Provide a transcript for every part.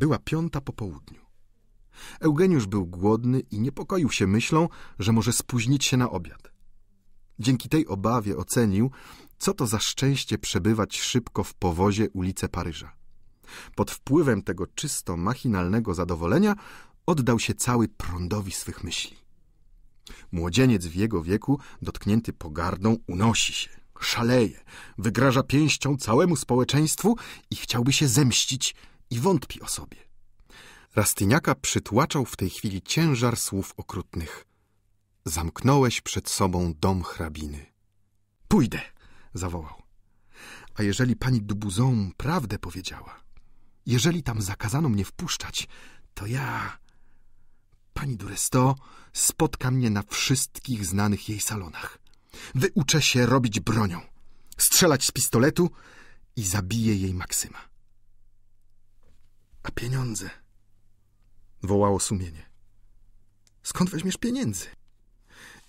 Była piąta po południu. Eugeniusz był głodny i niepokoił się myślą, że może spóźnić się na obiad. Dzięki tej obawie ocenił, co to za szczęście przebywać szybko w powozie ulicy Paryża. Pod wpływem tego czysto machinalnego zadowolenia oddał się cały prądowi swych myśli. Młodzieniec w jego wieku, dotknięty pogardą, unosi się, szaleje, wygraża pięścią całemu społeczeństwu i chciałby się zemścić i wątpi o sobie. Rastyniaka przytłaczał w tej chwili ciężar słów okrutnych. Zamknąłeś przed sobą dom hrabiny. Pójdę, zawołał. A jeżeli pani Dubuzon prawdę powiedziała, jeżeli tam zakazano mnie wpuszczać, to ja, pani Duresto, spotka mnie na wszystkich znanych jej salonach. Wyuczę się robić bronią, strzelać z pistoletu i zabiję jej Maksyma. A pieniądze? Wołało sumienie. Skąd weźmiesz pieniędzy?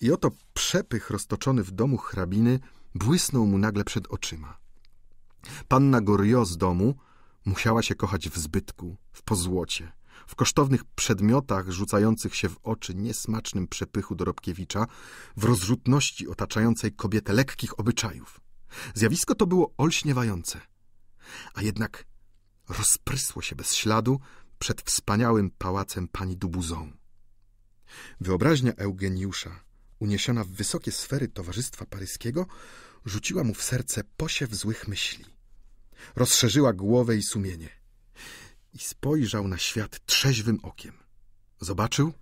I oto przepych roztoczony w domu hrabiny błysnął mu nagle przed oczyma. Panna Gorio z domu musiała się kochać w zbytku, w pozłocie, w kosztownych przedmiotach rzucających się w oczy niesmacznym przepychu Dorobkiewicza, w rozrzutności otaczającej kobietę lekkich obyczajów. Zjawisko to było olśniewające. A jednak rozprysło się bez śladu przed wspaniałym pałacem pani Dubuzon. Wyobraźnia Eugeniusza, uniesiona w wysokie sfery towarzystwa paryskiego, rzuciła mu w serce posiew złych myśli. Rozszerzyła głowę i sumienie. I spojrzał na świat trzeźwym okiem. Zobaczył,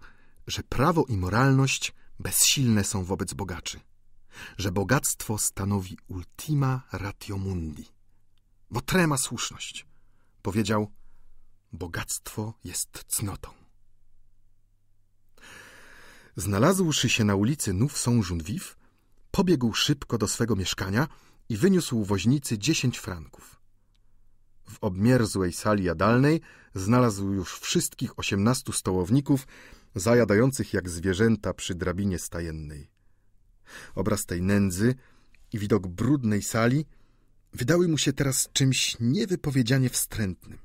że prawo i moralność bezsilne są wobec bogaczy. Że bogactwo stanowi ultima ratio mundi. Bo trema słuszność. Powiedział, bogactwo jest cnotą. Znalazłszy się na ulicy Nów sążunwif, pobiegł szybko do swego mieszkania i wyniósł woźnicy dziesięć franków. W obmierzłej sali jadalnej znalazł już wszystkich osiemnastu stołowników, zajadających jak zwierzęta przy drabinie stajennej. Obraz tej nędzy i widok brudnej sali – wydały mu się teraz czymś niewypowiedzianie wstrętnym.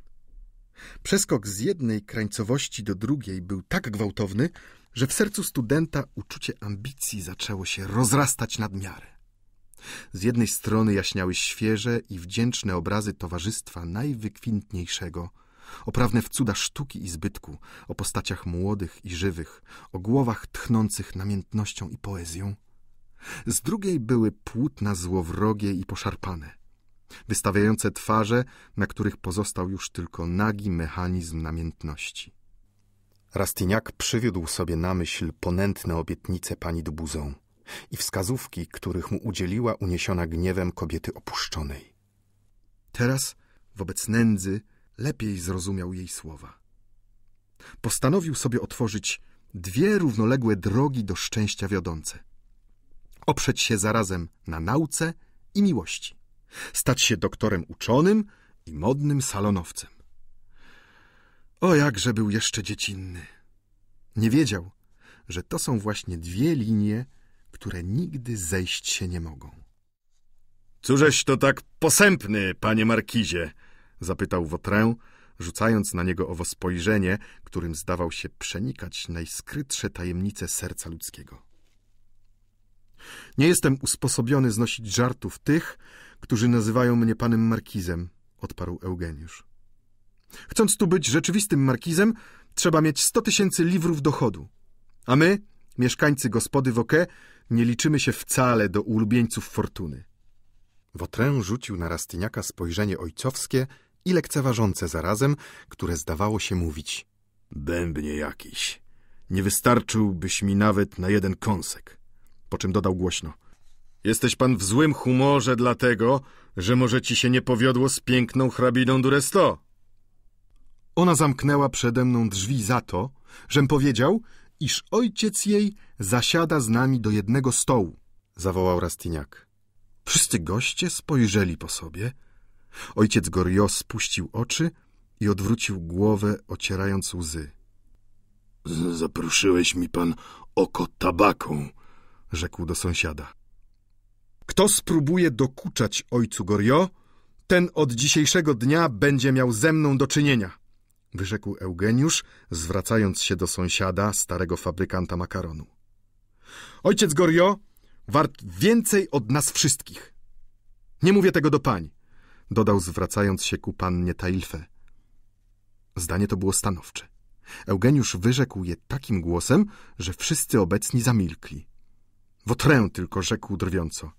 Przeskok z jednej krańcowości do drugiej był tak gwałtowny, że w sercu studenta uczucie ambicji zaczęło się rozrastać nad miarę. Z jednej strony jaśniały świeże i wdzięczne obrazy towarzystwa najwykwintniejszego, oprawne w cuda sztuki i zbytku, o postaciach młodych i żywych, o głowach tchnących namiętnością i poezją. Z drugiej były płótna złowrogie i poszarpane – wystawiające twarze, na których pozostał już tylko nagi mechanizm namiętności. Rastyniak przywiódł sobie na myśl ponętne obietnice pani Dubuzą i wskazówki, których mu udzieliła uniesiona gniewem kobiety opuszczonej. Teraz, wobec nędzy, lepiej zrozumiał jej słowa. Postanowił sobie otworzyć dwie równoległe drogi do szczęścia wiodące. Oprzeć się zarazem na nauce i miłości stać się doktorem uczonym i modnym salonowcem. O jakże był jeszcze dziecinny. Nie wiedział, że to są właśnie dwie linie, które nigdy zejść się nie mogą. Cóżeś to tak posępny, panie markizie? zapytał Wotrę, rzucając na niego owo spojrzenie, którym zdawał się przenikać najskrytsze tajemnice serca ludzkiego. Nie jestem usposobiony znosić żartów tych, którzy nazywają mnie panem markizem, odparł Eugeniusz. Chcąc tu być rzeczywistym markizem, trzeba mieć sto tysięcy liwrów dochodu. A my, mieszkańcy gospody Woke, nie liczymy się wcale do ulubieńców fortuny. Wotrę rzucił na Rastyniaka spojrzenie ojcowskie i lekceważące zarazem, które zdawało się mówić. Bębnie jakiś. Nie wystarczyłbyś mi nawet na jeden kąsek. Po czym dodał głośno. Jesteś pan w złym humorze dlatego, że może ci się nie powiodło z piękną hrabiną Duresto. Ona zamknęła przede mną drzwi za to, żem powiedział, iż ojciec jej zasiada z nami do jednego stołu, zawołał Rastiniak. Wszyscy goście spojrzeli po sobie. Ojciec Gorio spuścił oczy i odwrócił głowę, ocierając łzy. Zaproszyłeś mi pan oko tabaką, rzekł do sąsiada. Kto spróbuje dokuczać ojcu Gorio, ten od dzisiejszego dnia będzie miał ze mną do czynienia, wyrzekł Eugeniusz, zwracając się do sąsiada, starego fabrykanta makaronu. Ojciec Gorio wart więcej od nas wszystkich. Nie mówię tego do pań, dodał zwracając się ku pannie Tailfe. Zdanie to było stanowcze. Eugeniusz wyrzekł je takim głosem, że wszyscy obecni zamilkli. Wotrę tylko rzekł drwiąco –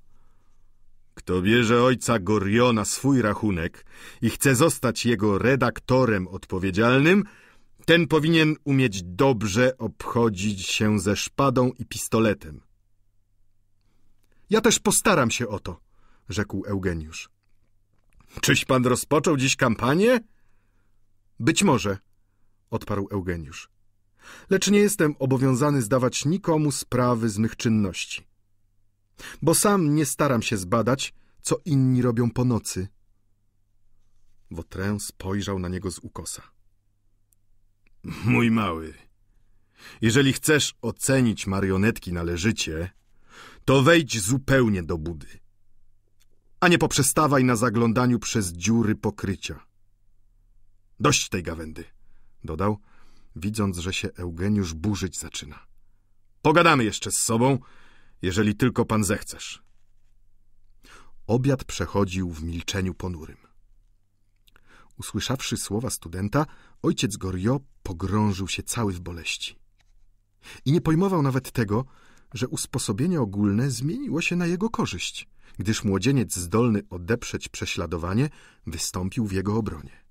kto bierze ojca Gorio na swój rachunek i chce zostać jego redaktorem odpowiedzialnym, ten powinien umieć dobrze obchodzić się ze szpadą i pistoletem. Ja też postaram się o to, rzekł Eugeniusz. Czyś pan rozpoczął dziś kampanię? Być może, odparł Eugeniusz. Lecz nie jestem obowiązany zdawać nikomu sprawy z mych czynności bo sam nie staram się zbadać, co inni robią po nocy. Wotrę spojrzał na niego z ukosa. Mój mały, jeżeli chcesz ocenić marionetki należycie, to wejdź zupełnie do budy, a nie poprzestawaj na zaglądaniu przez dziury pokrycia. Dość tej gawędy, dodał, widząc, że się Eugeniusz burzyć zaczyna. Pogadamy jeszcze z sobą, jeżeli tylko pan zechcesz. Obiad przechodził w milczeniu ponurym. Usłyszawszy słowa studenta, ojciec Gorio pogrążył się cały w boleści. I nie pojmował nawet tego, że usposobienie ogólne zmieniło się na jego korzyść, gdyż młodzieniec zdolny odeprzeć prześladowanie wystąpił w jego obronie.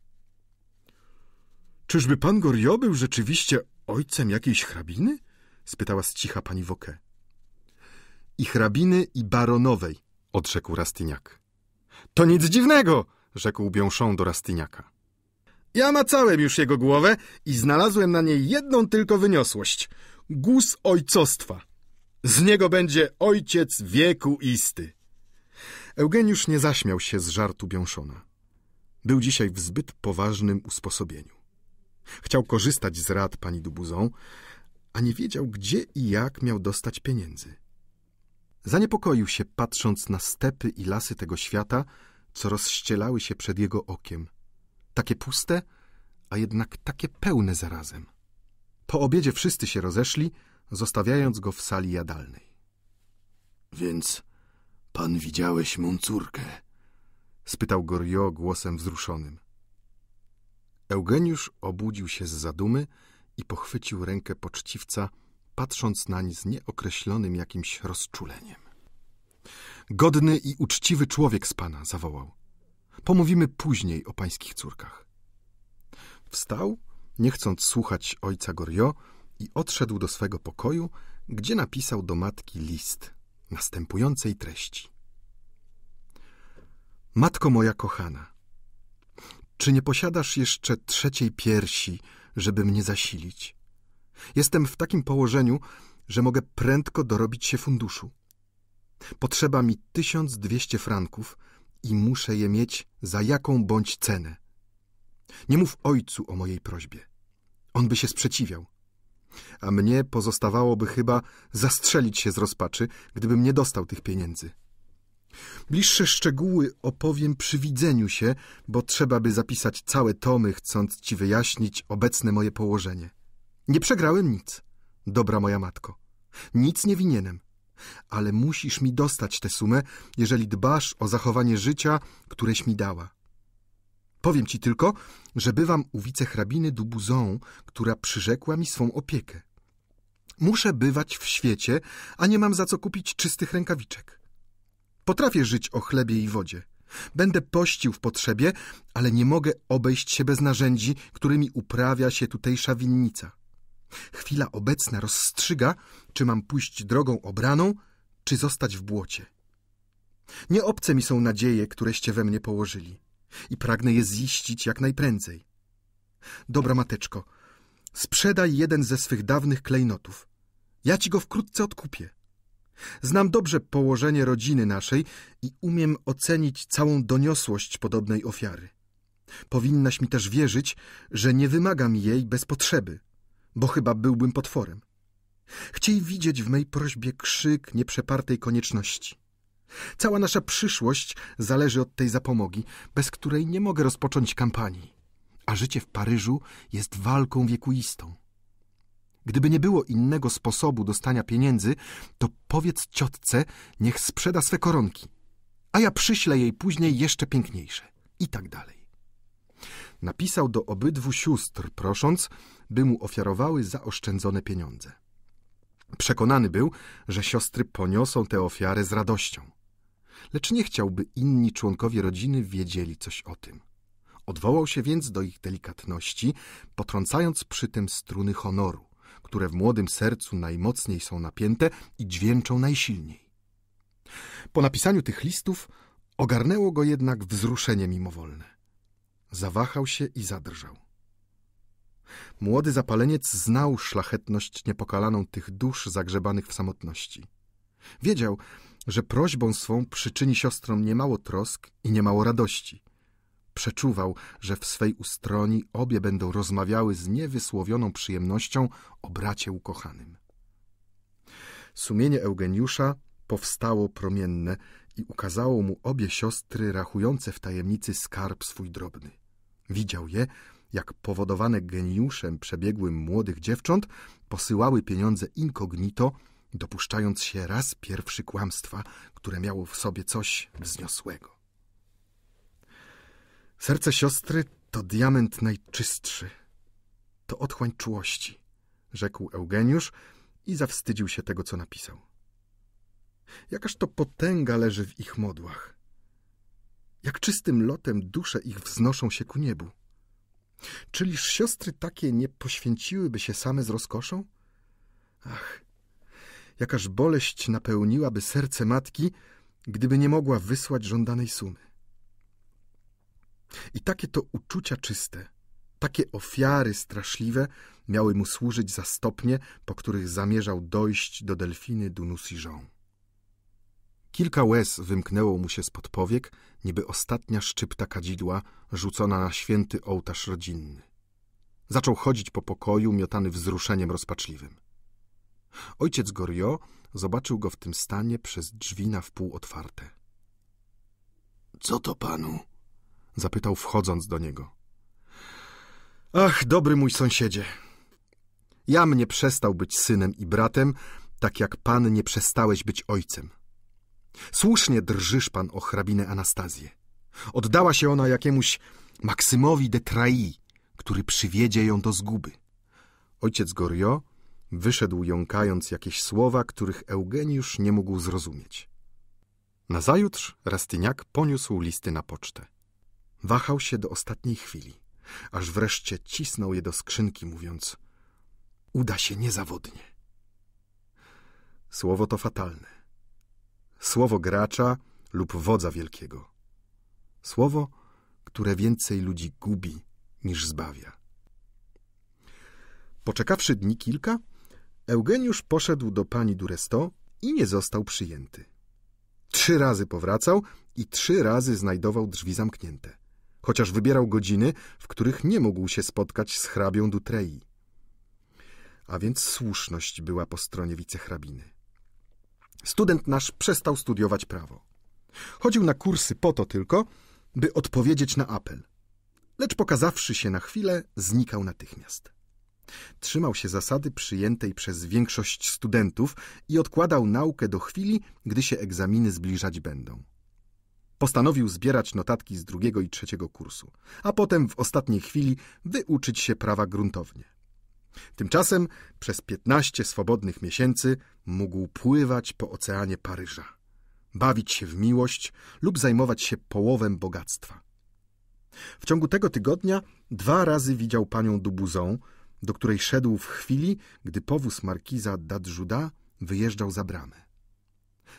Czyżby pan Gorio był rzeczywiście ojcem jakiejś hrabiny? spytała z cicha pani Woke i hrabiny i baronowej, odrzekł Rastyniak. To nic dziwnego, rzekł Biąszą do Rastyniaka. Ja macałem już jego głowę i znalazłem na niej jedną tylko wyniosłość. Guz ojcostwa. Z niego będzie ojciec wieku isty. Eugeniusz nie zaśmiał się z żartu Biąszona. Był dzisiaj w zbyt poważnym usposobieniu. Chciał korzystać z rad pani Dubuzą, a nie wiedział, gdzie i jak miał dostać pieniędzy. Zaniepokoił się, patrząc na stepy i lasy tego świata, co rozścielały się przed jego okiem. Takie puste, a jednak takie pełne zarazem. Po obiedzie wszyscy się rozeszli, zostawiając go w sali jadalnej. Więc pan widziałeś mą córkę? spytał Gorio głosem wzruszonym. Eugeniusz obudził się z zadumy i pochwycił rękę poczciwca, patrząc nań z nieokreślonym jakimś rozczuleniem. Godny i uczciwy człowiek z pana, zawołał. Pomówimy później o pańskich córkach. Wstał, nie chcąc słuchać ojca Gorio, i odszedł do swego pokoju, gdzie napisał do matki list następującej treści. Matko moja kochana, czy nie posiadasz jeszcze trzeciej piersi, żeby mnie zasilić? Jestem w takim położeniu, że mogę prędko dorobić się funduszu. Potrzeba mi 1200 franków i muszę je mieć za jaką bądź cenę. Nie mów ojcu o mojej prośbie. On by się sprzeciwiał. A mnie pozostawałoby chyba zastrzelić się z rozpaczy, gdybym nie dostał tych pieniędzy. Bliższe szczegóły opowiem przy widzeniu się, bo trzeba by zapisać całe tomy, chcąc ci wyjaśnić obecne moje położenie. Nie przegrałem nic, dobra moja matko. Nic nie winienem. Ale musisz mi dostać tę sumę, jeżeli dbasz o zachowanie życia, któreś mi dała. Powiem ci tylko, że bywam u wicehrabiny Dubuzą, która przyrzekła mi swą opiekę. Muszę bywać w świecie, a nie mam za co kupić czystych rękawiczek. Potrafię żyć o chlebie i wodzie. Będę pościł w potrzebie, ale nie mogę obejść się bez narzędzi, którymi uprawia się tutejsza winnica. Chwila obecna rozstrzyga, czy mam pójść drogą obraną, czy zostać w błocie. Nie obce mi są nadzieje, któreście we mnie położyli i pragnę je ziścić jak najprędzej. Dobra mateczko, sprzedaj jeden ze swych dawnych klejnotów. Ja ci go wkrótce odkupię. Znam dobrze położenie rodziny naszej i umiem ocenić całą doniosłość podobnej ofiary. Powinnaś mi też wierzyć, że nie wymagam jej bez potrzeby bo chyba byłbym potworem. Chciej widzieć w mej prośbie krzyk nieprzepartej konieczności. Cała nasza przyszłość zależy od tej zapomogi, bez której nie mogę rozpocząć kampanii. A życie w Paryżu jest walką wiekuistą. Gdyby nie było innego sposobu dostania pieniędzy, to powiedz ciotce, niech sprzeda swe koronki, a ja przyślę jej później jeszcze piękniejsze i tak dalej napisał do obydwu sióstr, prosząc, by mu ofiarowały zaoszczędzone pieniądze. Przekonany był, że siostry poniosą tę ofiarę z radością. Lecz nie chciałby inni członkowie rodziny wiedzieli coś o tym. Odwołał się więc do ich delikatności, potrącając przy tym struny honoru, które w młodym sercu najmocniej są napięte i dźwięczą najsilniej. Po napisaniu tych listów ogarnęło go jednak wzruszenie mimowolne. Zawahał się i zadrżał. Młody zapaleniec znał szlachetność niepokalaną tych dusz zagrzebanych w samotności. Wiedział, że prośbą swą przyczyni siostrom niemało trosk i niemało radości. Przeczuwał, że w swej ustroni obie będą rozmawiały z niewysłowioną przyjemnością o bracie ukochanym. Sumienie Eugeniusza powstało promienne i ukazało mu obie siostry rachujące w tajemnicy skarb swój drobny. Widział je, jak powodowane geniuszem przebiegłym młodych dziewcząt posyłały pieniądze incognito, dopuszczając się raz pierwszy kłamstwa, które miało w sobie coś wzniosłego. Serce siostry to diament najczystszy. To otchłań czułości, rzekł Eugeniusz i zawstydził się tego, co napisał. Jakaż to potęga leży w ich modłach. Jak czystym lotem dusze ich wznoszą się ku niebu. Czyliż siostry takie nie poświęciłyby się same z rozkoszą? Ach, jakaż boleść napełniłaby serce matki, gdyby nie mogła wysłać żądanej sumy. I takie to uczucia czyste, takie ofiary straszliwe miały mu służyć za stopnie, po których zamierzał dojść do delfiny Dunus i Kilka łez wymknęło mu się spod powiek, niby ostatnia szczypta kadzidła rzucona na święty ołtarz rodzinny. Zaczął chodzić po pokoju, miotany wzruszeniem rozpaczliwym. Ojciec Gorio zobaczył go w tym stanie przez drzwi na wpół otwarte. — Co to panu? — zapytał wchodząc do niego. — Ach, dobry mój sąsiedzie! Ja mnie przestał być synem i bratem, tak jak pan nie przestałeś być ojcem. — Słusznie drżysz pan o hrabinę Anastazję. Oddała się ona jakiemuś Maksymowi de Trai, który przywiedzie ją do zguby. Ojciec Gorio wyszedł jąkając jakieś słowa, których Eugeniusz nie mógł zrozumieć. Nazajutrz Rastyniak poniósł listy na pocztę. Wahał się do ostatniej chwili, aż wreszcie cisnął je do skrzynki, mówiąc – uda się niezawodnie. Słowo to fatalne słowo gracza lub wodza wielkiego. Słowo, które więcej ludzi gubi niż zbawia. Poczekawszy dni kilka, Eugeniusz poszedł do pani Duresto i nie został przyjęty. Trzy razy powracał i trzy razy znajdował drzwi zamknięte, chociaż wybierał godziny, w których nie mógł się spotkać z hrabią Dutrei. A więc słuszność była po stronie wicehrabiny student nasz przestał studiować prawo. Chodził na kursy po to tylko, by odpowiedzieć na apel. Lecz pokazawszy się na chwilę, znikał natychmiast. Trzymał się zasady przyjętej przez większość studentów i odkładał naukę do chwili, gdy się egzaminy zbliżać będą. Postanowił zbierać notatki z drugiego i trzeciego kursu, a potem w ostatniej chwili wyuczyć się prawa gruntownie. Tymczasem przez piętnaście swobodnych miesięcy mógł pływać po oceanie Paryża, bawić się w miłość lub zajmować się połowem bogactwa. W ciągu tego tygodnia dwa razy widział panią Dubuzą, do której szedł w chwili, gdy powóz markiza Dadżuda wyjeżdżał za bramę.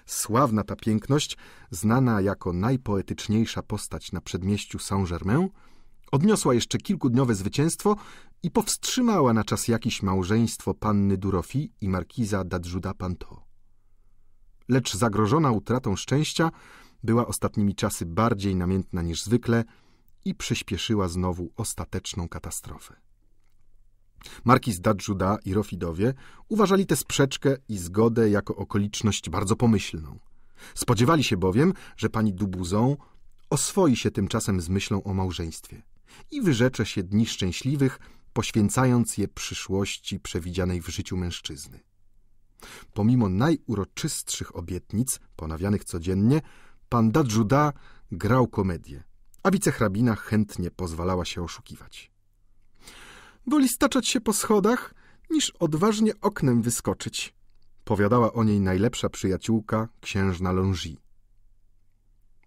Sławna ta piękność, znana jako najpoetyczniejsza postać na przedmieściu Saint-Germain, Odniosła jeszcze kilkudniowe zwycięstwo i powstrzymała na czas jakiś małżeństwo panny Durofi i markiza Dadżuda Panto. Lecz zagrożona utratą szczęścia była ostatnimi czasy bardziej namiętna niż zwykle i przyspieszyła znowu ostateczną katastrofę. Markiz Dadżuda i Rofidowie uważali tę sprzeczkę i zgodę jako okoliczność bardzo pomyślną. Spodziewali się bowiem, że pani Dubuzon oswoi się tymczasem z myślą o małżeństwie i wyrzecze się dni szczęśliwych, poświęcając je przyszłości przewidzianej w życiu mężczyzny. Pomimo najuroczystszych obietnic, ponawianych codziennie, pan Dadżuda grał komedię, a wicehrabina chętnie pozwalała się oszukiwać. Woli staczać się po schodach, niż odważnie oknem wyskoczyć, powiadała o niej najlepsza przyjaciółka, księżna Longi.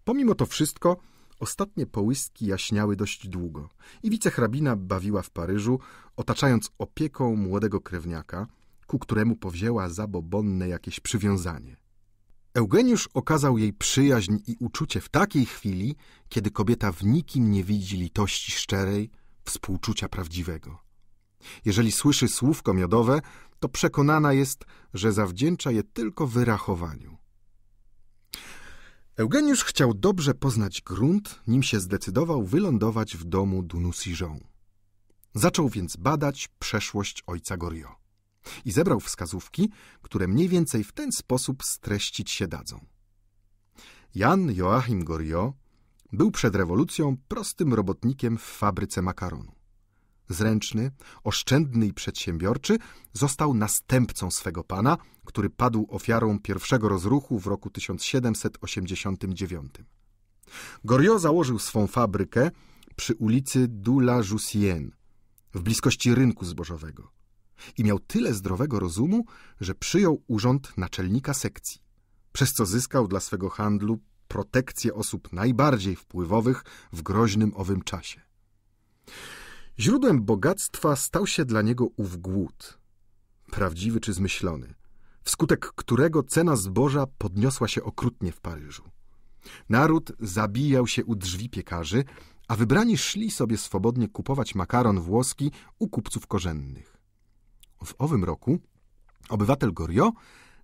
Pomimo to wszystko, Ostatnie połyski jaśniały dość długo i wicehrabina bawiła w Paryżu, otaczając opieką młodego krewniaka, ku któremu powzięła zabobonne jakieś przywiązanie. Eugeniusz okazał jej przyjaźń i uczucie w takiej chwili, kiedy kobieta w nikim nie widzi litości szczerej, współczucia prawdziwego. Jeżeli słyszy słówko miodowe, to przekonana jest, że zawdzięcza je tylko wyrachowaniu. Eugeniusz chciał dobrze poznać grunt, nim się zdecydował wylądować w domu Dunusiżą. Zaczął więc badać przeszłość ojca Gorio i zebrał wskazówki, które mniej więcej w ten sposób streścić się dadzą. Jan Joachim Gorio był przed rewolucją prostym robotnikiem w fabryce makaronu zręczny, oszczędny i przedsiębiorczy, został następcą swego pana, który padł ofiarą pierwszego rozruchu w roku 1789. Goriot założył swą fabrykę przy ulicy Dula la Jussienne, w bliskości rynku zbożowego. I miał tyle zdrowego rozumu, że przyjął urząd naczelnika sekcji, przez co zyskał dla swego handlu protekcję osób najbardziej wpływowych w groźnym owym czasie. Źródłem bogactwa stał się dla niego ów głód, prawdziwy czy zmyślony, wskutek którego cena zboża podniosła się okrutnie w Paryżu. Naród zabijał się u drzwi piekarzy, a wybrani szli sobie swobodnie kupować makaron włoski u kupców korzennych. W owym roku obywatel Goriot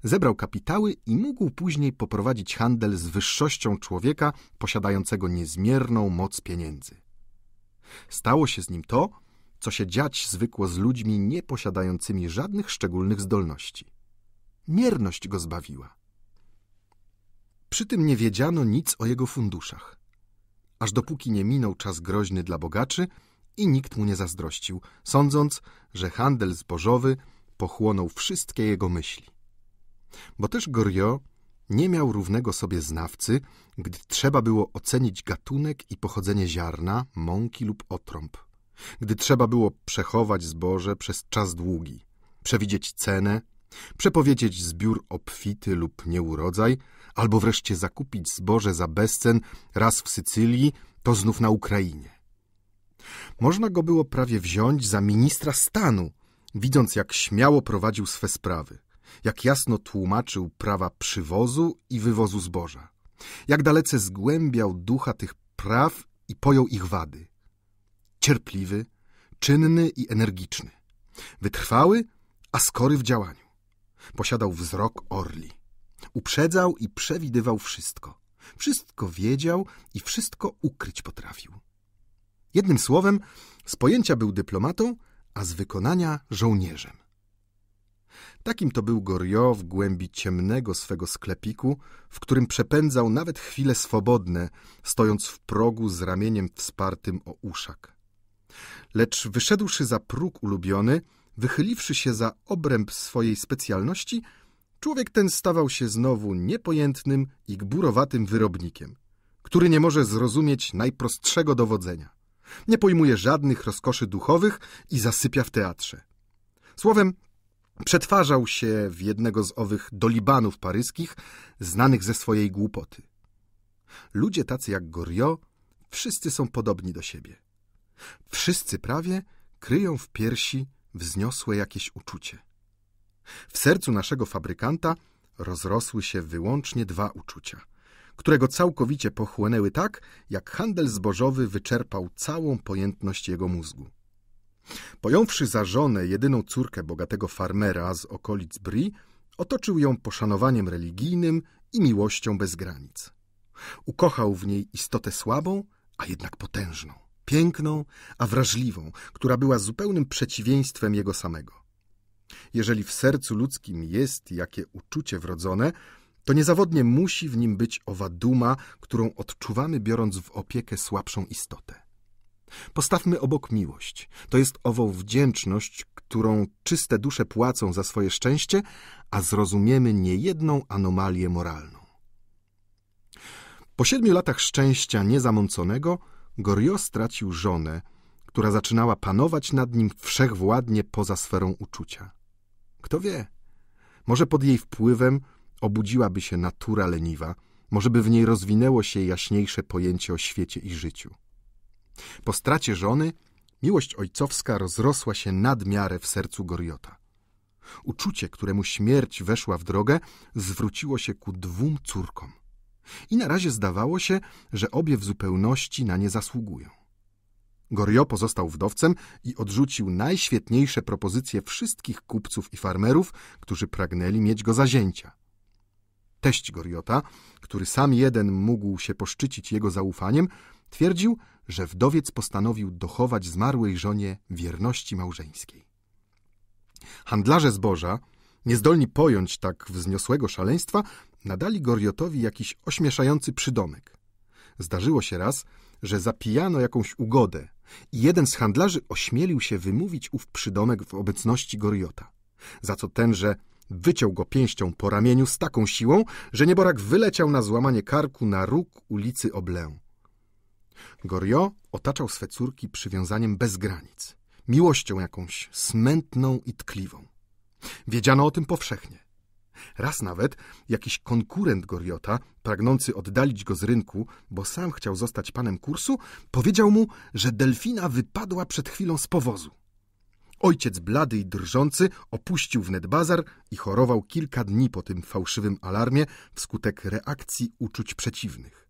zebrał kapitały i mógł później poprowadzić handel z wyższością człowieka posiadającego niezmierną moc pieniędzy. Stało się z nim to, co się dziać zwykło z ludźmi nieposiadającymi żadnych szczególnych zdolności. Mierność go zbawiła. Przy tym nie wiedziano nic o jego funduszach. Aż dopóki nie minął czas groźny dla bogaczy i nikt mu nie zazdrościł, sądząc, że handel zbożowy pochłonął wszystkie jego myśli. Bo też Goriot nie miał równego sobie znawcy gdy trzeba było ocenić gatunek i pochodzenie ziarna, mąki lub otrąb, gdy trzeba było przechować zboże przez czas długi, przewidzieć cenę, przepowiedzieć zbiór obfity lub nieurodzaj, albo wreszcie zakupić zboże za bezcen raz w Sycylii, to znów na Ukrainie. Można go było prawie wziąć za ministra stanu, widząc jak śmiało prowadził swe sprawy, jak jasno tłumaczył prawa przywozu i wywozu zboża. Jak dalece zgłębiał ducha tych praw i pojął ich wady. Cierpliwy, czynny i energiczny. Wytrwały, a skory w działaniu. Posiadał wzrok orli. Uprzedzał i przewidywał wszystko. Wszystko wiedział i wszystko ukryć potrafił. Jednym słowem, z pojęcia był dyplomatą, a z wykonania żołnierzem. Takim to był Gorio w głębi ciemnego swego sklepiku, w którym przepędzał nawet chwile swobodne, stojąc w progu z ramieniem wspartym o uszak. Lecz wyszedłszy za próg ulubiony, wychyliwszy się za obręb swojej specjalności, człowiek ten stawał się znowu niepojętnym i gburowatym wyrobnikiem, który nie może zrozumieć najprostszego dowodzenia. Nie pojmuje żadnych rozkoszy duchowych i zasypia w teatrze. Słowem, Przetwarzał się w jednego z owych dolibanów paryskich, znanych ze swojej głupoty. Ludzie tacy jak Goriot, wszyscy są podobni do siebie. Wszyscy prawie kryją w piersi wzniosłe jakieś uczucie. W sercu naszego fabrykanta rozrosły się wyłącznie dwa uczucia, którego całkowicie pochłonęły tak, jak handel zbożowy wyczerpał całą pojętność jego mózgu. Pojąwszy za żonę jedyną córkę bogatego farmera z okolic Bri, otoczył ją poszanowaniem religijnym i miłością bez granic. Ukochał w niej istotę słabą, a jednak potężną, piękną, a wrażliwą, która była zupełnym przeciwieństwem jego samego. Jeżeli w sercu ludzkim jest jakie uczucie wrodzone, to niezawodnie musi w nim być owa duma, którą odczuwamy biorąc w opiekę słabszą istotę. Postawmy obok miłość. To jest ową wdzięczność, którą czyste dusze płacą za swoje szczęście, a zrozumiemy niejedną anomalię moralną. Po siedmiu latach szczęścia niezamąconego Gorio stracił żonę, która zaczynała panować nad nim wszechwładnie poza sferą uczucia. Kto wie, może pod jej wpływem obudziłaby się natura leniwa, może by w niej rozwinęło się jaśniejsze pojęcie o świecie i życiu. Po stracie żony miłość ojcowska rozrosła się nad miarę w sercu Goriota. Uczucie, któremu śmierć weszła w drogę, zwróciło się ku dwóm córkom. I na razie zdawało się, że obie w zupełności na nie zasługują. Gorio pozostał wdowcem i odrzucił najświetniejsze propozycje wszystkich kupców i farmerów, którzy pragnęli mieć go za zięcia. Teść Goriota, który sam jeden mógł się poszczycić jego zaufaniem, twierdził, że wdowiec postanowił dochować zmarłej żonie wierności małżeńskiej. Handlarze zboża, niezdolni pojąć tak wzniosłego szaleństwa, nadali Goriotowi jakiś ośmieszający przydomek. Zdarzyło się raz, że zapijano jakąś ugodę i jeden z handlarzy ośmielił się wymówić ów przydomek w obecności Goriota, za co tenże wyciął go pięścią po ramieniu z taką siłą, że nieborak wyleciał na złamanie karku na róg ulicy Oblę. Goriot otaczał swe córki przywiązaniem bez granic, miłością jakąś smętną i tkliwą. Wiedziano o tym powszechnie. Raz nawet jakiś konkurent Goriota, pragnący oddalić go z rynku, bo sam chciał zostać panem kursu, powiedział mu, że delfina wypadła przed chwilą z powozu. Ojciec blady i drżący opuścił wnet bazar i chorował kilka dni po tym fałszywym alarmie wskutek reakcji uczuć przeciwnych.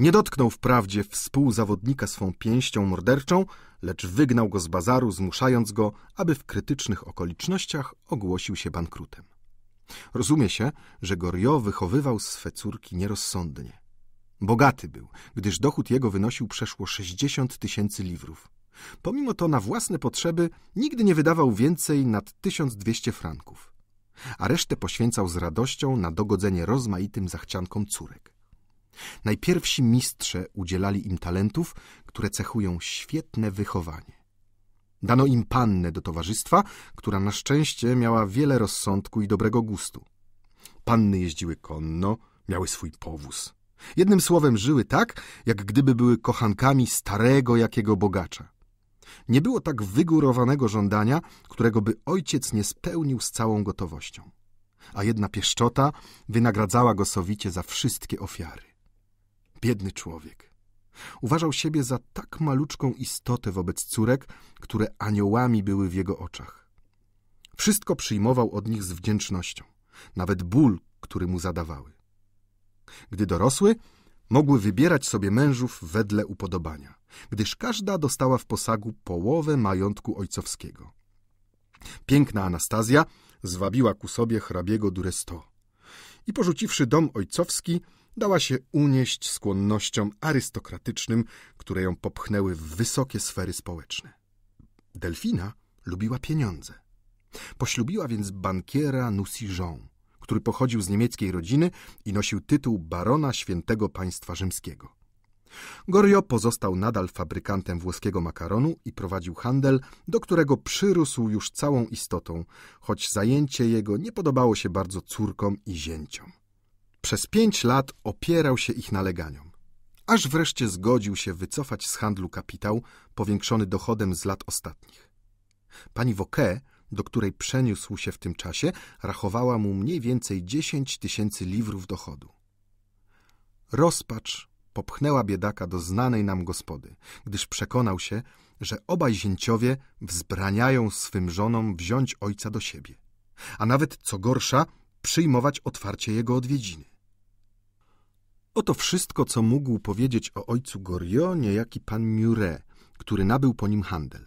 Nie dotknął wprawdzie współzawodnika swą pięścią morderczą, lecz wygnał go z bazaru, zmuszając go, aby w krytycznych okolicznościach ogłosił się bankrutem. Rozumie się, że Gorio wychowywał swe córki nierozsądnie. Bogaty był, gdyż dochód jego wynosił przeszło 60 tysięcy liwrów. Pomimo to na własne potrzeby nigdy nie wydawał więcej nad 1200 franków, a resztę poświęcał z radością na dogodzenie rozmaitym zachciankom córek. Najpierwsi mistrze udzielali im talentów, które cechują świetne wychowanie. Dano im pannę do towarzystwa, która na szczęście miała wiele rozsądku i dobrego gustu. Panny jeździły konno, miały swój powóz. Jednym słowem żyły tak, jak gdyby były kochankami starego jakiego bogacza. Nie było tak wygórowanego żądania, którego by ojciec nie spełnił z całą gotowością. A jedna pieszczota wynagradzała go sowicie za wszystkie ofiary. Biedny człowiek. Uważał siebie za tak maluczką istotę wobec córek, które aniołami były w jego oczach. Wszystko przyjmował od nich z wdzięcznością, nawet ból, który mu zadawały. Gdy dorosły, mogły wybierać sobie mężów wedle upodobania, gdyż każda dostała w posagu połowę majątku ojcowskiego. Piękna Anastazja zwabiła ku sobie hrabiego Duresto i porzuciwszy dom ojcowski, dała się unieść skłonnościom arystokratycznym, które ją popchnęły w wysokie sfery społeczne. Delfina lubiła pieniądze. Poślubiła więc bankiera Nussijean, który pochodził z niemieckiej rodziny i nosił tytuł barona świętego państwa rzymskiego. Gorio pozostał nadal fabrykantem włoskiego makaronu i prowadził handel, do którego przyrósł już całą istotą, choć zajęcie jego nie podobało się bardzo córkom i zięciom. Przez pięć lat opierał się ich naleganiom, aż wreszcie zgodził się wycofać z handlu kapitał powiększony dochodem z lat ostatnich. Pani Woke, do której przeniósł się w tym czasie, rachowała mu mniej więcej dziesięć tysięcy liwrów dochodu. Rozpacz popchnęła biedaka do znanej nam gospody, gdyż przekonał się, że obaj zięciowie wzbraniają swym żonom wziąć ojca do siebie, a nawet co gorsza, przyjmować otwarcie jego odwiedziny. Oto wszystko, co mógł powiedzieć o ojcu Gorio niejaki pan Muret, który nabył po nim handel.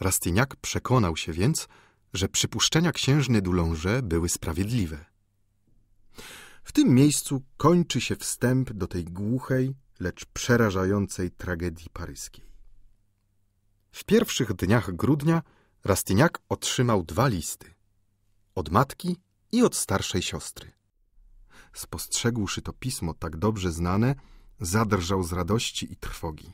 Rastyniak przekonał się więc, że przypuszczenia księżny Dulonże były sprawiedliwe. W tym miejscu kończy się wstęp do tej głuchej, lecz przerażającej tragedii paryskiej. W pierwszych dniach grudnia Rastyniak otrzymał dwa listy. Od matki i od starszej siostry spostrzegłszy to pismo tak dobrze znane, zadrżał z radości i trwogi.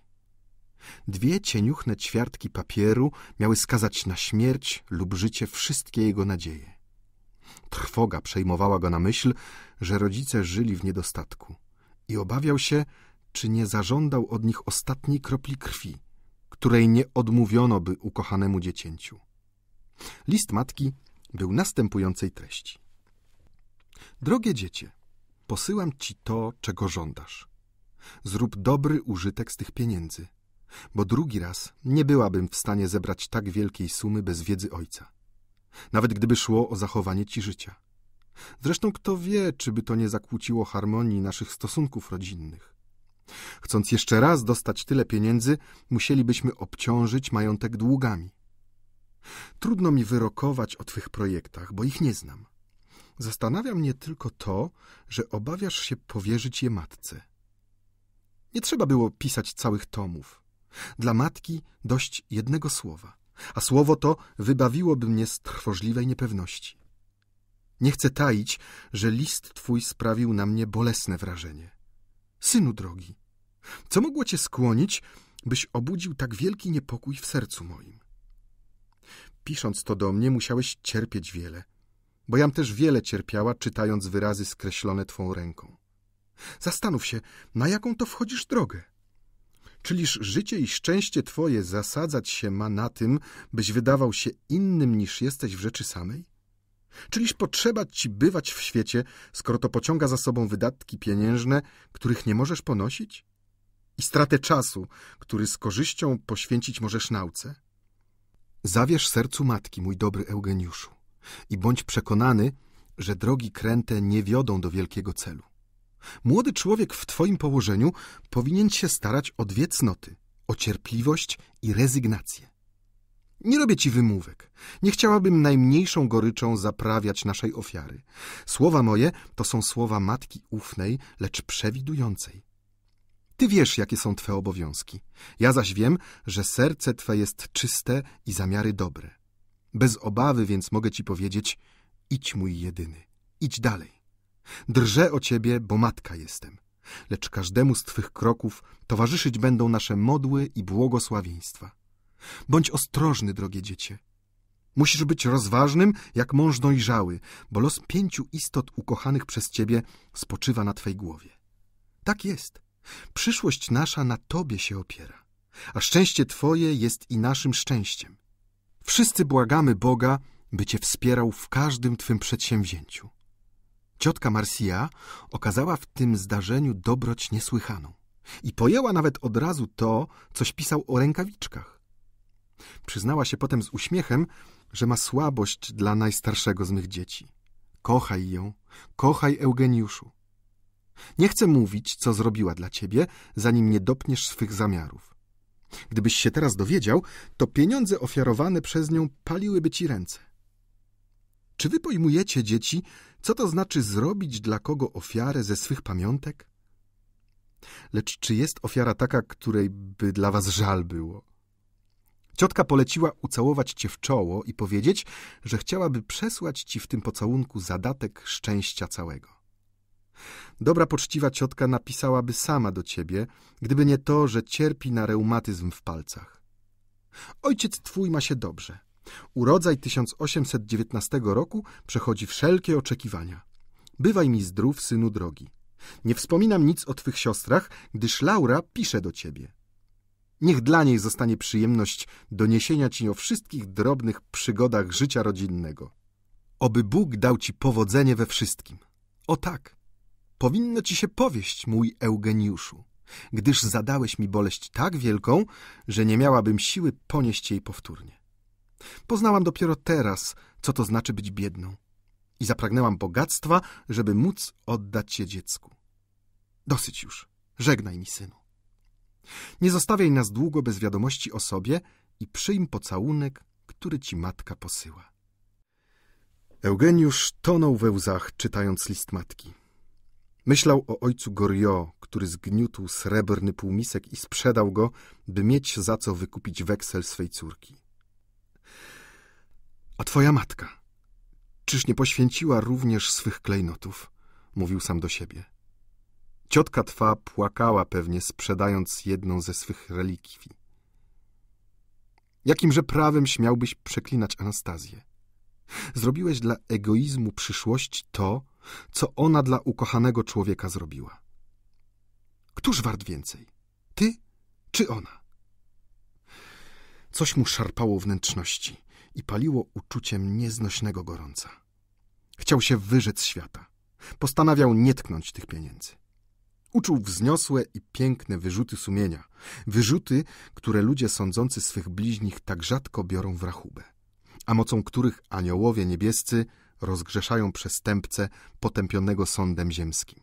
Dwie cieniuchne ćwiartki papieru miały skazać na śmierć lub życie wszystkie jego nadzieje. Trwoga przejmowała go na myśl, że rodzice żyli w niedostatku i obawiał się, czy nie zażądał od nich ostatniej kropli krwi, której nie odmówiono by ukochanemu dziecięciu. List matki był następującej treści. Drogie dziecię, Posyłam ci to, czego żądasz. Zrób dobry użytek z tych pieniędzy, bo drugi raz nie byłabym w stanie zebrać tak wielkiej sumy bez wiedzy ojca. Nawet gdyby szło o zachowanie ci życia. Zresztą kto wie, czy by to nie zakłóciło harmonii naszych stosunków rodzinnych. Chcąc jeszcze raz dostać tyle pieniędzy, musielibyśmy obciążyć majątek długami. Trudno mi wyrokować o twych projektach, bo ich nie znam. Zastanawia mnie tylko to, że obawiasz się powierzyć je matce. Nie trzeba było pisać całych tomów. Dla matki dość jednego słowa, a słowo to wybawiłoby mnie z trwożliwej niepewności. Nie chcę taić, że list twój sprawił na mnie bolesne wrażenie. Synu drogi, co mogło cię skłonić, byś obudził tak wielki niepokój w sercu moim? Pisząc to do mnie, musiałeś cierpieć wiele – bo jam też wiele cierpiała, czytając wyrazy skreślone twą ręką. Zastanów się, na jaką to wchodzisz drogę. Czyliż życie i szczęście twoje zasadzać się ma na tym, byś wydawał się innym niż jesteś w rzeczy samej? Czyliż potrzeba ci bywać w świecie, skoro to pociąga za sobą wydatki pieniężne, których nie możesz ponosić? I stratę czasu, który z korzyścią poświęcić możesz nauce? Zawierz sercu matki, mój dobry Eugeniuszu i bądź przekonany, że drogi kręte nie wiodą do wielkiego celu. Młody człowiek w twoim położeniu powinien się starać o dwie cnoty, o cierpliwość i rezygnację. Nie robię ci wymówek. Nie chciałabym najmniejszą goryczą zaprawiać naszej ofiary. Słowa moje to są słowa matki ufnej, lecz przewidującej. Ty wiesz, jakie są twe obowiązki. Ja zaś wiem, że serce twe jest czyste i zamiary dobre. Bez obawy więc mogę ci powiedzieć, idź mój jedyny, idź dalej. Drżę o ciebie, bo matka jestem, lecz każdemu z twych kroków towarzyszyć będą nasze modły i błogosławieństwa. Bądź ostrożny, drogie dziecię. Musisz być rozważnym, jak mąż dojrzały, bo los pięciu istot ukochanych przez ciebie spoczywa na twej głowie. Tak jest. Przyszłość nasza na tobie się opiera, a szczęście twoje jest i naszym szczęściem. Wszyscy błagamy Boga, by Cię wspierał w każdym Twym przedsięwzięciu. Ciotka Marcia okazała w tym zdarzeniu dobroć niesłychaną i pojęła nawet od razu to, coś pisał o rękawiczkach. Przyznała się potem z uśmiechem, że ma słabość dla najstarszego z mych dzieci. Kochaj ją, kochaj Eugeniuszu. Nie chcę mówić, co zrobiła dla ciebie, zanim nie dopniesz swych zamiarów. Gdybyś się teraz dowiedział, to pieniądze ofiarowane przez nią paliłyby ci ręce. Czy wy pojmujecie, dzieci, co to znaczy zrobić dla kogo ofiarę ze swych pamiątek? Lecz czy jest ofiara taka, której by dla was żal było? Ciotka poleciła ucałować cię w czoło i powiedzieć, że chciałaby przesłać ci w tym pocałunku zadatek szczęścia całego. Dobra, poczciwa ciotka napisałaby sama do ciebie, gdyby nie to, że cierpi na reumatyzm w palcach. Ojciec twój ma się dobrze. Urodzaj 1819 roku przechodzi wszelkie oczekiwania. Bywaj mi zdrów, synu drogi. Nie wspominam nic o twych siostrach, gdyż Laura pisze do ciebie. Niech dla niej zostanie przyjemność doniesienia ci o wszystkich drobnych przygodach życia rodzinnego. Oby Bóg dał ci powodzenie we wszystkim. O tak! powinno ci się powieść, mój Eugeniuszu, gdyż zadałeś mi boleść tak wielką, że nie miałabym siły ponieść jej powtórnie. Poznałam dopiero teraz, co to znaczy być biedną i zapragnęłam bogactwa, żeby móc oddać się dziecku. Dosyć już, żegnaj mi, synu. Nie zostawiaj nas długo bez wiadomości o sobie i przyjm pocałunek, który ci matka posyła. Eugeniusz tonął we łzach, czytając list matki. Myślał o ojcu Goriot, który zgniótł srebrny półmisek i sprzedał go, by mieć za co wykupić weksel swej córki. A twoja matka? Czyż nie poświęciła również swych klejnotów? Mówił sam do siebie. Ciotka twa płakała pewnie, sprzedając jedną ze swych relikwii. Jakimże prawem śmiałbyś przeklinać Anastazję? Zrobiłeś dla egoizmu przyszłości to, co ona dla ukochanego człowieka zrobiła. Któż wart więcej? Ty czy ona? Coś mu szarpało wnętrzności i paliło uczuciem nieznośnego gorąca. Chciał się wyrzec świata. Postanawiał nie tknąć tych pieniędzy. Uczuł wzniosłe i piękne wyrzuty sumienia, wyrzuty, które ludzie sądzący swych bliźnich tak rzadko biorą w rachubę, a mocą których aniołowie niebiescy rozgrzeszają przestępcę potępionego sądem ziemskim.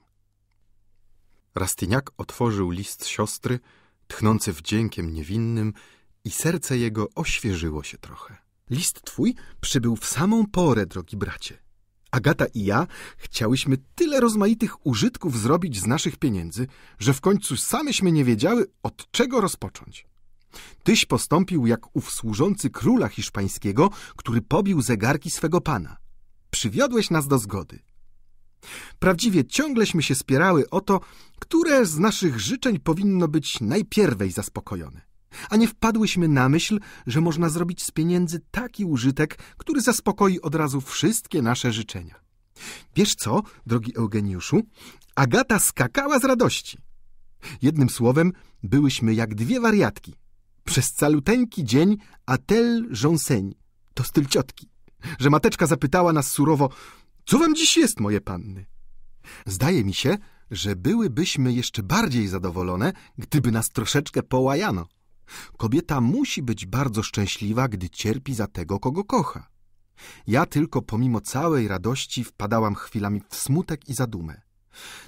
Rastyniak otworzył list siostry, tchnący wdziękiem niewinnym, i serce jego oświeżyło się trochę. List twój przybył w samą porę, drogi bracie. Agata i ja chciałyśmy tyle rozmaitych użytków zrobić z naszych pieniędzy, że w końcu sameśmy nie wiedziały, od czego rozpocząć. Tyś postąpił jak ów służący króla hiszpańskiego, który pobił zegarki swego pana. Przywiodłeś nas do zgody. Prawdziwie ciągleśmy się spierały o to, które z naszych życzeń powinno być najpierwej zaspokojone, a nie wpadłyśmy na myśl, że można zrobić z pieniędzy taki użytek, który zaspokoi od razu wszystkie nasze życzenia. Wiesz co, drogi Eugeniuszu, Agata skakała z radości. Jednym słowem, byłyśmy jak dwie wariatki. Przez caluteńki dzień Atel Rząseni, to styl ciotki że mateczka zapytała nas surowo, co wam dziś jest, moje panny? Zdaje mi się, że byłybyśmy jeszcze bardziej zadowolone, gdyby nas troszeczkę połajano. Kobieta musi być bardzo szczęśliwa, gdy cierpi za tego, kogo kocha. Ja tylko pomimo całej radości wpadałam chwilami w smutek i zadumę.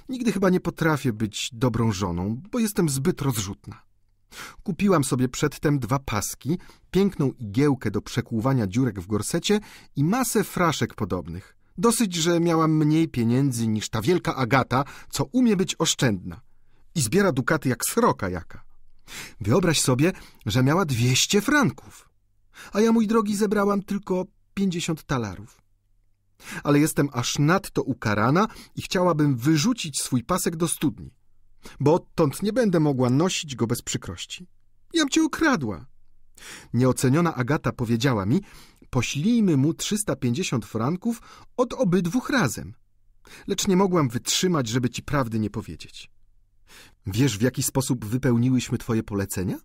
Nigdy chyba nie potrafię być dobrą żoną, bo jestem zbyt rozrzutna. Kupiłam sobie przedtem dwa paski, piękną igiełkę do przekłuwania dziurek w gorsecie i masę fraszek podobnych. Dosyć, że miałam mniej pieniędzy niż ta wielka Agata, co umie być oszczędna. I zbiera dukaty jak sroka jaka. Wyobraź sobie, że miała dwieście franków. A ja, mój drogi, zebrałam tylko pięćdziesiąt talarów. Ale jestem aż nadto ukarana i chciałabym wyrzucić swój pasek do studni bo odtąd nie będę mogła nosić go bez przykrości. Jam cię ukradła. Nieoceniona Agata powiedziała mi, poślijmy mu 350 franków od obydwóch razem. Lecz nie mogłam wytrzymać, żeby ci prawdy nie powiedzieć. Wiesz, w jaki sposób wypełniłyśmy twoje polecenia?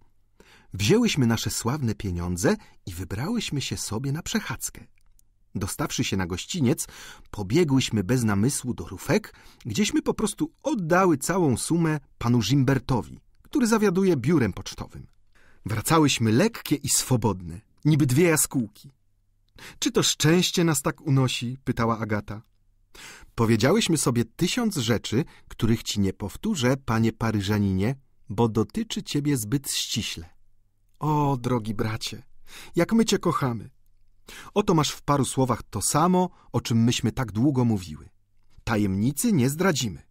Wzięłyśmy nasze sławne pieniądze i wybrałyśmy się sobie na przechadzkę. Dostawszy się na gościniec, pobiegłyśmy bez namysłu do rufek, gdzieśmy po prostu oddały całą sumę panu Zimbertowi, który zawiaduje biurem pocztowym. Wracałyśmy lekkie i swobodne, niby dwie jaskółki. Czy to szczęście nas tak unosi? pytała Agata. Powiedziałyśmy sobie tysiąc rzeczy, których ci nie powtórzę, panie Paryżaninie, bo dotyczy ciebie zbyt ściśle. O, drogi bracie, jak my cię kochamy! Oto masz w paru słowach to samo, o czym myśmy tak długo mówiły. Tajemnicy nie zdradzimy,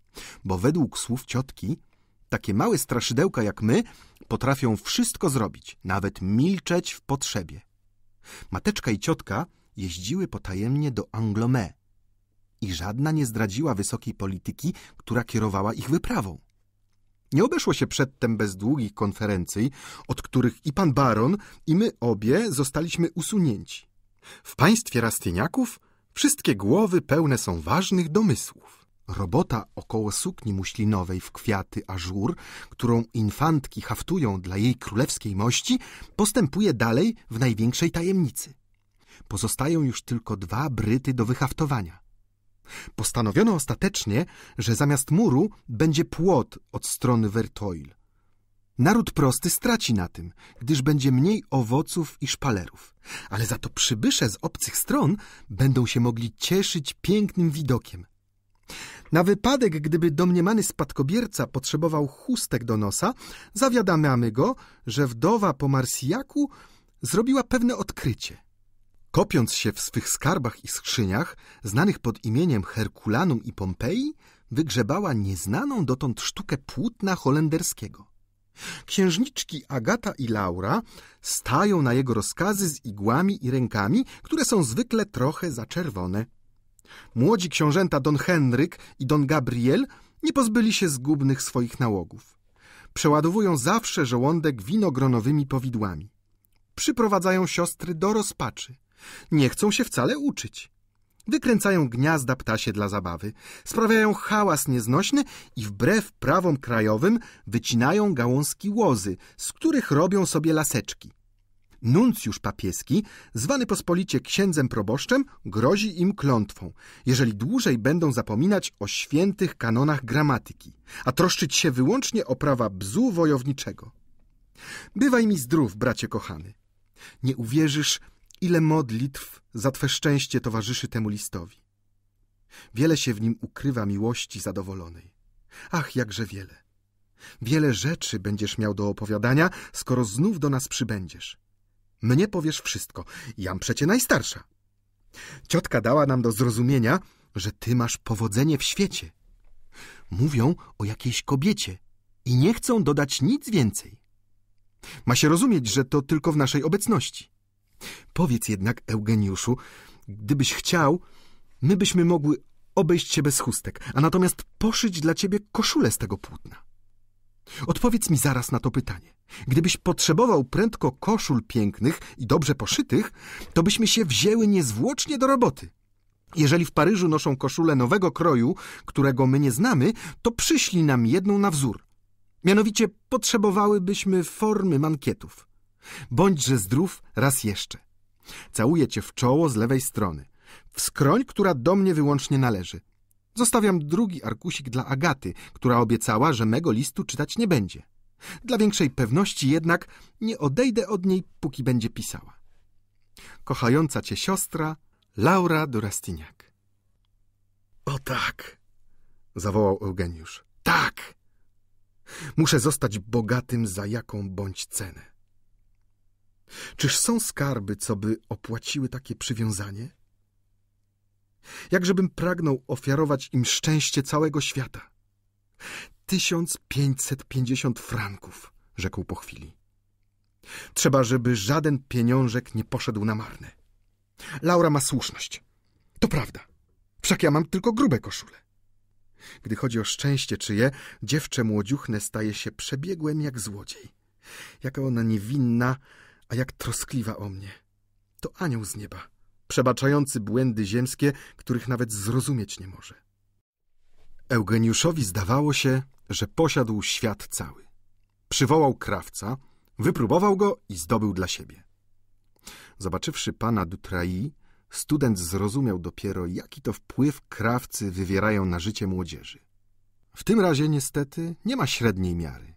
bo według słów ciotki takie małe straszydełka jak my potrafią wszystko zrobić, nawet milczeć w potrzebie. Mateczka i ciotka jeździły potajemnie do Anglomé i żadna nie zdradziła wysokiej polityki, która kierowała ich wyprawą. Nie obeszło się przedtem bez długich konferencji, od których i pan baron, i my obie zostaliśmy usunięci. W państwie rastyniaków wszystkie głowy pełne są ważnych domysłów. Robota około sukni muślinowej w kwiaty ażur, którą infantki haftują dla jej królewskiej mości, postępuje dalej w największej tajemnicy. Pozostają już tylko dwa bryty do wyhaftowania. Postanowiono ostatecznie, że zamiast muru będzie płot od strony Vertoil. Naród prosty straci na tym, gdyż będzie mniej owoców i szpalerów, ale za to przybysze z obcych stron będą się mogli cieszyć pięknym widokiem. Na wypadek, gdyby domniemany spadkobierca potrzebował chustek do nosa, zawiadamiamy go, że wdowa po Marsjaku zrobiła pewne odkrycie. Kopiąc się w swych skarbach i skrzyniach, znanych pod imieniem Herkulanum i Pompeji, wygrzebała nieznaną dotąd sztukę płótna holenderskiego. Księżniczki Agata i Laura stają na jego rozkazy z igłami i rękami, które są zwykle trochę zaczerwone. Młodzi książęta Don Henryk i Don Gabriel nie pozbyli się zgubnych swoich nałogów. Przeładowują zawsze żołądek winogronowymi powidłami. Przyprowadzają siostry do rozpaczy. Nie chcą się wcale uczyć wykręcają gniazda ptasie dla zabawy, sprawiają hałas nieznośny i wbrew prawom krajowym wycinają gałązki łozy, z których robią sobie laseczki. Nuncjusz papieski, zwany pospolicie księdzem proboszczem, grozi im klątwą, jeżeli dłużej będą zapominać o świętych kanonach gramatyki, a troszczyć się wyłącznie o prawa bzu wojowniczego. Bywaj mi zdrów, bracie kochany. Nie uwierzysz, ile modlitw za Twe szczęście towarzyszy temu listowi. Wiele się w nim ukrywa miłości zadowolonej. Ach, jakże wiele! Wiele rzeczy będziesz miał do opowiadania, skoro znów do nas przybędziesz. Mnie powiesz wszystko, jam przecie najstarsza. Ciotka dała nam do zrozumienia, że ty masz powodzenie w świecie. Mówią o jakiejś kobiecie i nie chcą dodać nic więcej. Ma się rozumieć, że to tylko w naszej obecności. Powiedz jednak, Eugeniuszu, gdybyś chciał, my byśmy mogły obejść się bez chustek, a natomiast poszyć dla ciebie koszulę z tego płótna. Odpowiedz mi zaraz na to pytanie. Gdybyś potrzebował prędko koszul pięknych i dobrze poszytych, to byśmy się wzięły niezwłocznie do roboty. Jeżeli w Paryżu noszą koszulę nowego kroju, którego my nie znamy, to przyślij nam jedną na wzór. Mianowicie potrzebowałybyśmy formy mankietów. Bądźże zdrów raz jeszcze. Całuję cię w czoło z lewej strony, w skroń, która do mnie wyłącznie należy. Zostawiam drugi arkusik dla Agaty, która obiecała, że mego listu czytać nie będzie. Dla większej pewności jednak nie odejdę od niej, póki będzie pisała. Kochająca cię siostra Laura Dorastiniak. O tak! zawołał Eugeniusz. Tak! Muszę zostać bogatym za jaką bądź cenę. Czyż są skarby, co by opłaciły takie przywiązanie? Jakżebym pragnął ofiarować im szczęście całego świata. Tysiąc pięćset pięćdziesiąt franków, rzekł po chwili. Trzeba, żeby żaden pieniążek nie poszedł na marne. Laura ma słuszność. To prawda. Wszak ja mam tylko grube koszule. Gdy chodzi o szczęście czyje, dziewczę młodziuchne staje się przebiegłem jak złodziej. Jaka ona niewinna, a jak troskliwa o mnie. To anioł z nieba, przebaczający błędy ziemskie, których nawet zrozumieć nie może. Eugeniuszowi zdawało się, że posiadł świat cały. Przywołał krawca, wypróbował go i zdobył dla siebie. Zobaczywszy pana Dutrai, student zrozumiał dopiero, jaki to wpływ krawcy wywierają na życie młodzieży. W tym razie niestety nie ma średniej miary.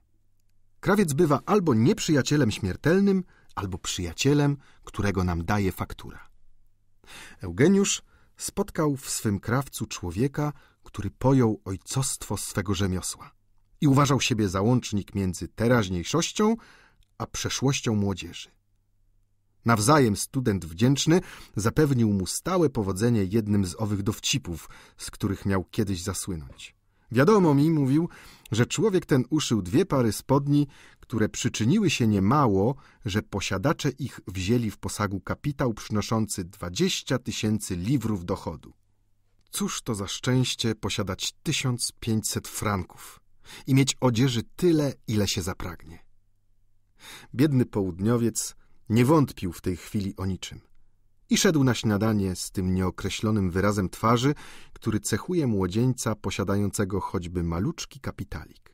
Krawiec bywa albo nieprzyjacielem śmiertelnym, albo przyjacielem, którego nam daje faktura. Eugeniusz spotkał w swym krawcu człowieka, który pojął ojcostwo swego rzemiosła i uważał siebie za łącznik między teraźniejszością a przeszłością młodzieży. Nawzajem student wdzięczny zapewnił mu stałe powodzenie jednym z owych dowcipów, z których miał kiedyś zasłynąć. Wiadomo mi, mówił, że człowiek ten uszył dwie pary spodni, które przyczyniły się niemało, że posiadacze ich wzięli w posagu kapitał przynoszący dwadzieścia tysięcy liwrów dochodu. Cóż to za szczęście posiadać pięćset franków i mieć odzieży tyle, ile się zapragnie. Biedny południowiec nie wątpił w tej chwili o niczym i szedł na śniadanie z tym nieokreślonym wyrazem twarzy, który cechuje młodzieńca posiadającego choćby maluczki kapitalik.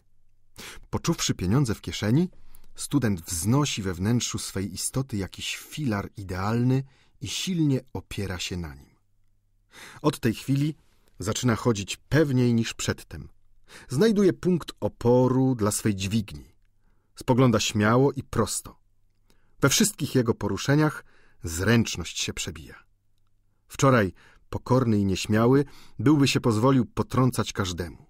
Poczuwszy pieniądze w kieszeni, student wznosi we wnętrzu swej istoty jakiś filar idealny i silnie opiera się na nim. Od tej chwili zaczyna chodzić pewniej niż przedtem. Znajduje punkt oporu dla swej dźwigni. Spogląda śmiało i prosto. We wszystkich jego poruszeniach – zręczność się przebija. Wczoraj pokorny i nieśmiały byłby się pozwolił potrącać każdemu.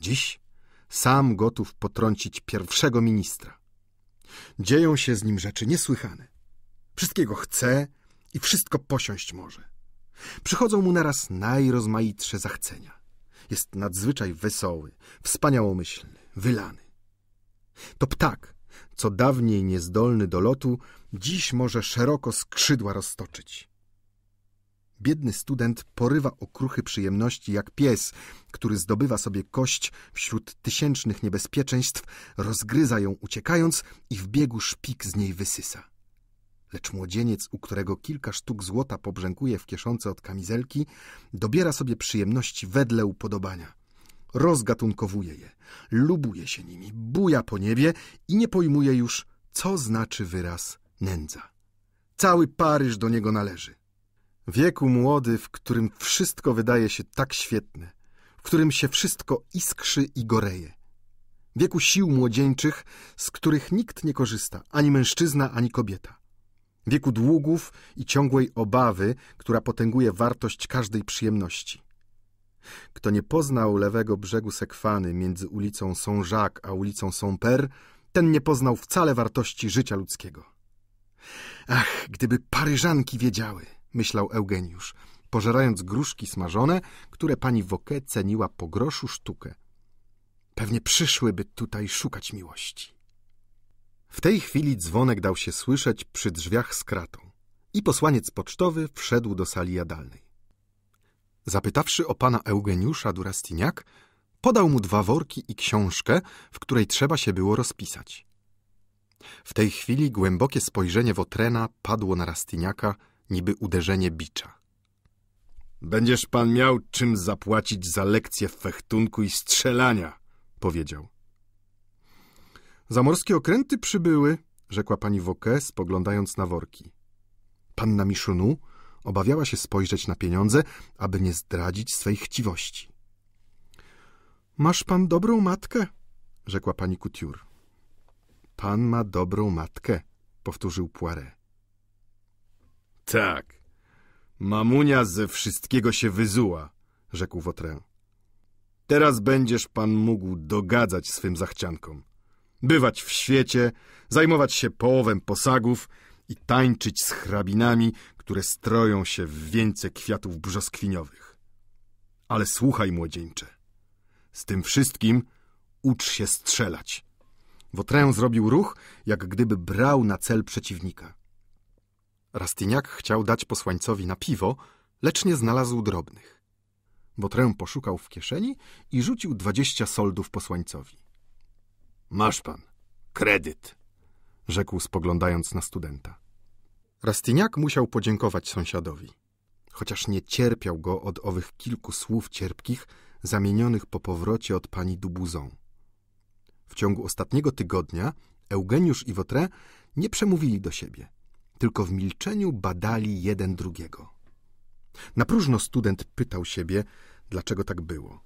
Dziś sam gotów potrącić pierwszego ministra. Dzieją się z nim rzeczy niesłychane. Wszystkiego chce i wszystko posiąść może. Przychodzą mu naraz najrozmaitsze zachcenia. Jest nadzwyczaj wesoły, wspaniałomyślny, wylany. To ptak co dawniej niezdolny do lotu, dziś może szeroko skrzydła roztoczyć. Biedny student porywa okruchy przyjemności jak pies, który zdobywa sobie kość wśród tysięcznych niebezpieczeństw, rozgryza ją uciekając i w biegu szpik z niej wysysa. Lecz młodzieniec, u którego kilka sztuk złota pobrzękuje w kieszonce od kamizelki, dobiera sobie przyjemności wedle upodobania rozgatunkowuje je, lubuje się nimi, buja po niebie i nie pojmuje już, co znaczy wyraz nędza. Cały Paryż do niego należy. Wieku młody, w którym wszystko wydaje się tak świetne, w którym się wszystko iskrzy i goreje. Wieku sił młodzieńczych, z których nikt nie korzysta, ani mężczyzna, ani kobieta. Wieku długów i ciągłej obawy, która potęguje wartość każdej przyjemności. Kto nie poznał lewego brzegu Sekwany między ulicą Sążak a ulicą Sąper, ten nie poznał wcale wartości życia ludzkiego. Ach, gdyby paryżanki wiedziały, myślał Eugeniusz, pożerając gruszki smażone, które pani Woke ceniła po groszu sztukę. Pewnie przyszłyby tutaj szukać miłości. W tej chwili dzwonek dał się słyszeć przy drzwiach z kratą i posłaniec pocztowy wszedł do sali jadalnej. Zapytawszy o pana Eugeniusza Durastiniak, podał mu dwa worki i książkę, w której trzeba się było rozpisać. W tej chwili głębokie spojrzenie Wotrena padło na Rastiniaka niby uderzenie bicza. Będziesz pan miał czym zapłacić za lekcję fechtunku i strzelania, powiedział. Zamorskie okręty przybyły, rzekła pani Woke, spoglądając na worki. Panna Miszunu Obawiała się spojrzeć na pieniądze, aby nie zdradzić swej chciwości. Masz pan dobrą matkę? rzekła pani Kutiur. Pan ma dobrą matkę, powtórzył Poiret. Tak. Mamunia ze wszystkiego się wyzuła, rzekł Wotrę. Teraz będziesz pan mógł dogadzać swym zachciankom. Bywać w świecie, zajmować się połowem posagów i tańczyć z hrabinami, które stroją się w wieńce kwiatów brzoskwiniowych. Ale słuchaj, młodzieńcze, z tym wszystkim ucz się strzelać. Wotrę zrobił ruch, jak gdyby brał na cel przeciwnika. Rastyniak chciał dać posłańcowi na piwo, lecz nie znalazł drobnych. Wotrę poszukał w kieszeni i rzucił dwadzieścia soldów posłańcowi. — Masz pan, kredyt — rzekł spoglądając na studenta. Rastyniak musiał podziękować sąsiadowi, chociaż nie cierpiał go od owych kilku słów cierpkich, zamienionych po powrocie od pani Dubuzon. W ciągu ostatniego tygodnia Eugeniusz i Wotre nie przemówili do siebie, tylko w milczeniu badali jeden drugiego. Na próżno student pytał siebie, dlaczego tak było.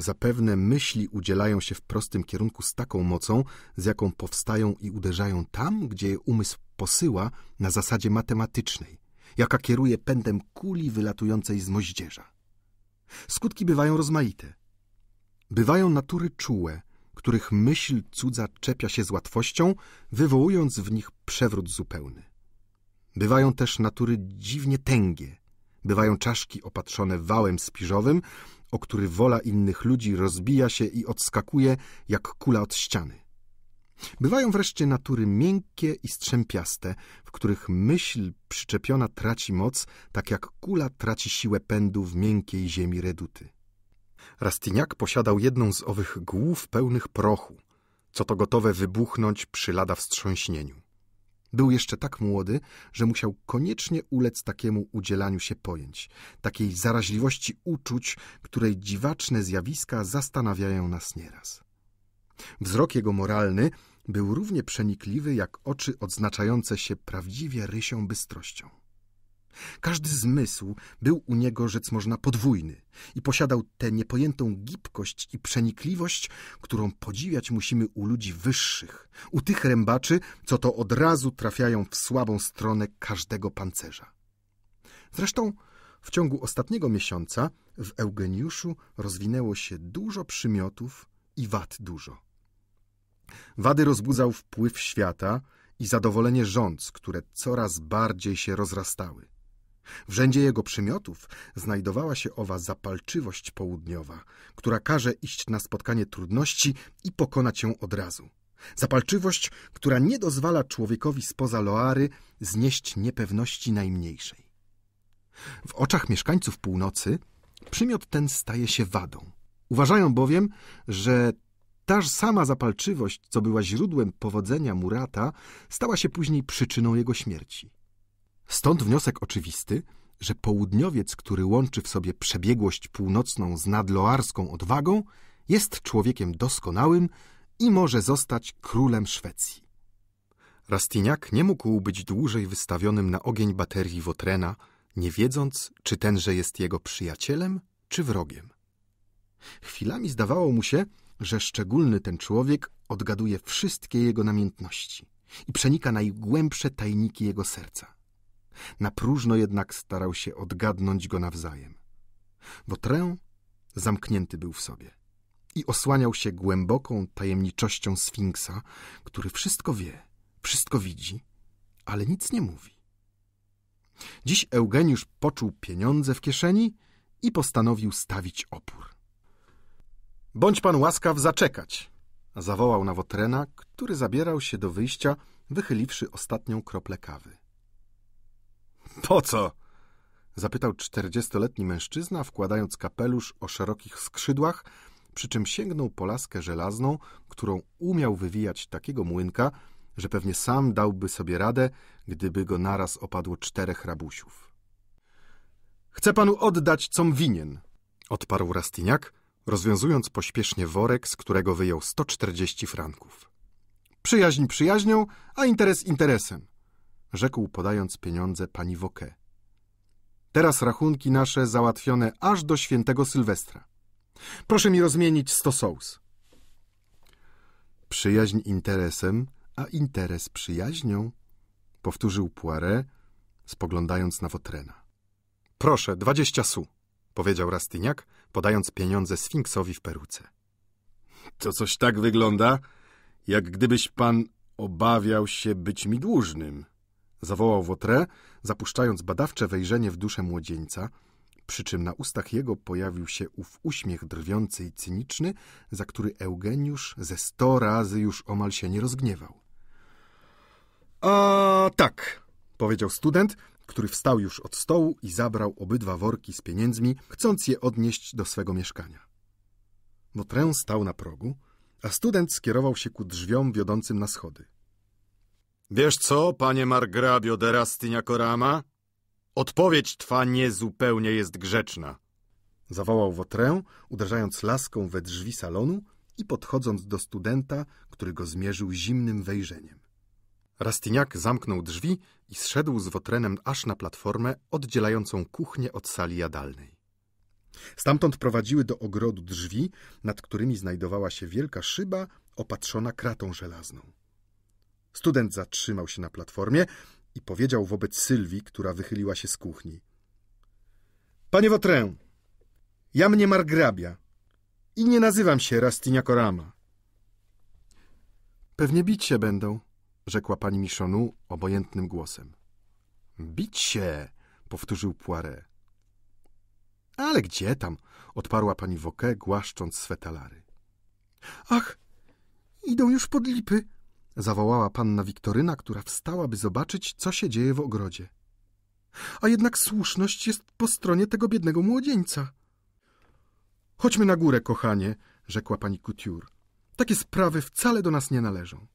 Zapewne myśli udzielają się w prostym kierunku z taką mocą, z jaką powstają i uderzają tam, gdzie je umysł posyła na zasadzie matematycznej, jaka kieruje pędem kuli wylatującej z moździerza. Skutki bywają rozmaite. Bywają natury czułe, których myśl cudza czepia się z łatwością, wywołując w nich przewrót zupełny. Bywają też natury dziwnie tęgie, bywają czaszki opatrzone wałem spiżowym, o który wola innych ludzi rozbija się i odskakuje jak kula od ściany. Bywają wreszcie natury miękkie i strzępiaste, w których myśl przyczepiona traci moc, tak jak kula traci siłę pędu w miękkiej ziemi reduty. Rastyniak posiadał jedną z owych głów pełnych prochu, co to gotowe wybuchnąć przy lada wstrząśnieniu. Był jeszcze tak młody, że musiał koniecznie ulec takiemu udzielaniu się pojęć, takiej zaraźliwości uczuć, której dziwaczne zjawiska zastanawiają nas nieraz. Wzrok jego moralny był równie przenikliwy jak oczy odznaczające się prawdziwie rysią bystrością. Każdy zmysł był u niego, rzec można, podwójny i posiadał tę niepojętą gibkość i przenikliwość, którą podziwiać musimy u ludzi wyższych, u tych rębaczy, co to od razu trafiają w słabą stronę każdego pancerza. Zresztą w ciągu ostatniego miesiąca w Eugeniuszu rozwinęło się dużo przymiotów i wad dużo. Wady rozbudzał wpływ świata i zadowolenie rządz, które coraz bardziej się rozrastały. W rzędzie jego przymiotów znajdowała się owa zapalczywość południowa, która każe iść na spotkanie trudności i pokonać ją od razu. Zapalczywość, która nie dozwala człowiekowi spoza Loary znieść niepewności najmniejszej. W oczach mieszkańców północy przymiot ten staje się wadą. Uważają bowiem, że ta sama zapalczywość, co była źródłem powodzenia Murata, stała się później przyczyną jego śmierci. Stąd wniosek oczywisty, że południowiec, który łączy w sobie przebiegłość północną z nadloarską odwagą, jest człowiekiem doskonałym i może zostać królem Szwecji. Rastiniak nie mógł być dłużej wystawionym na ogień baterii Wotrena, nie wiedząc, czy tenże jest jego przyjacielem czy wrogiem. Chwilami zdawało mu się, że szczególny ten człowiek odgaduje wszystkie jego namiętności i przenika najgłębsze tajniki jego serca. Na próżno jednak starał się odgadnąć go nawzajem. Wotrę zamknięty był w sobie i osłaniał się głęboką tajemniczością Sfinksa, który wszystko wie, wszystko widzi, ale nic nie mówi. Dziś Eugeniusz poczuł pieniądze w kieszeni i postanowił stawić opór. Bądź pan łaskaw zaczekać, zawołał na Wotrena, który zabierał się do wyjścia, wychyliwszy ostatnią kroplę kawy. Po co? Zapytał czterdziestoletni mężczyzna, wkładając kapelusz o szerokich skrzydłach, przy czym sięgnął po laskę żelazną, którą umiał wywijać takiego młynka, że pewnie sam dałby sobie radę, gdyby go naraz opadło czterech rabusiów. Chcę panu oddać, com winien, odparł rastyniak, rozwiązując pośpiesznie worek, z którego wyjął 140 franków. Przyjaźń przyjaźnią, a interes interesem rzekł podając pieniądze pani Woke. Teraz rachunki nasze załatwione aż do świętego Sylwestra. Proszę mi rozmienić sto sous. Przyjaźń interesem, a interes przyjaźnią, powtórzył Poiré, spoglądając na Wotrena. Proszę, dwadzieścia su, powiedział Rastyniak, podając pieniądze Sfinksowi w peruce. To coś tak wygląda, jak gdybyś pan obawiał się być mi dłużnym, zawołał Wotre, zapuszczając badawcze wejrzenie w duszę młodzieńca, przy czym na ustach jego pojawił się ów uśmiech drwiący i cyniczny, za który Eugeniusz ze sto razy już omal się nie rozgniewał. A tak, powiedział student, który wstał już od stołu i zabrał obydwa worki z pieniędzmi, chcąc je odnieść do swego mieszkania. Wotrę stał na progu, a student skierował się ku drzwiom wiodącym na schody. Wiesz co, panie margrabio de Rastyniakorama? Odpowiedź twa niezupełnie jest grzeczna. Zawołał Wotrę, uderzając laską we drzwi salonu i podchodząc do studenta, który go zmierzył zimnym wejrzeniem. Rastyniak zamknął drzwi i zszedł z Wotrenem aż na platformę oddzielającą kuchnię od sali jadalnej. Stamtąd prowadziły do ogrodu drzwi, nad którymi znajdowała się wielka szyba opatrzona kratą żelazną. Student zatrzymał się na platformie i powiedział wobec Sylwii, która wychyliła się z kuchni. Panie Wotrę, ja mnie margrabia i nie nazywam się Rastinia Korama. Pewnie bić się będą, rzekła pani Michonu obojętnym głosem. Bić się, powtórzył Poiré. Ale gdzie tam, odparła pani Woke, głaszcząc swe talary. Ach, idą już pod lipy, zawołała panna Wiktoryna, która wstała, by zobaczyć, co się dzieje w ogrodzie. A jednak słuszność jest po stronie tego biednego młodzieńca. Chodźmy na górę, kochanie, rzekła pani Couture. Takie sprawy wcale do nas nie należą.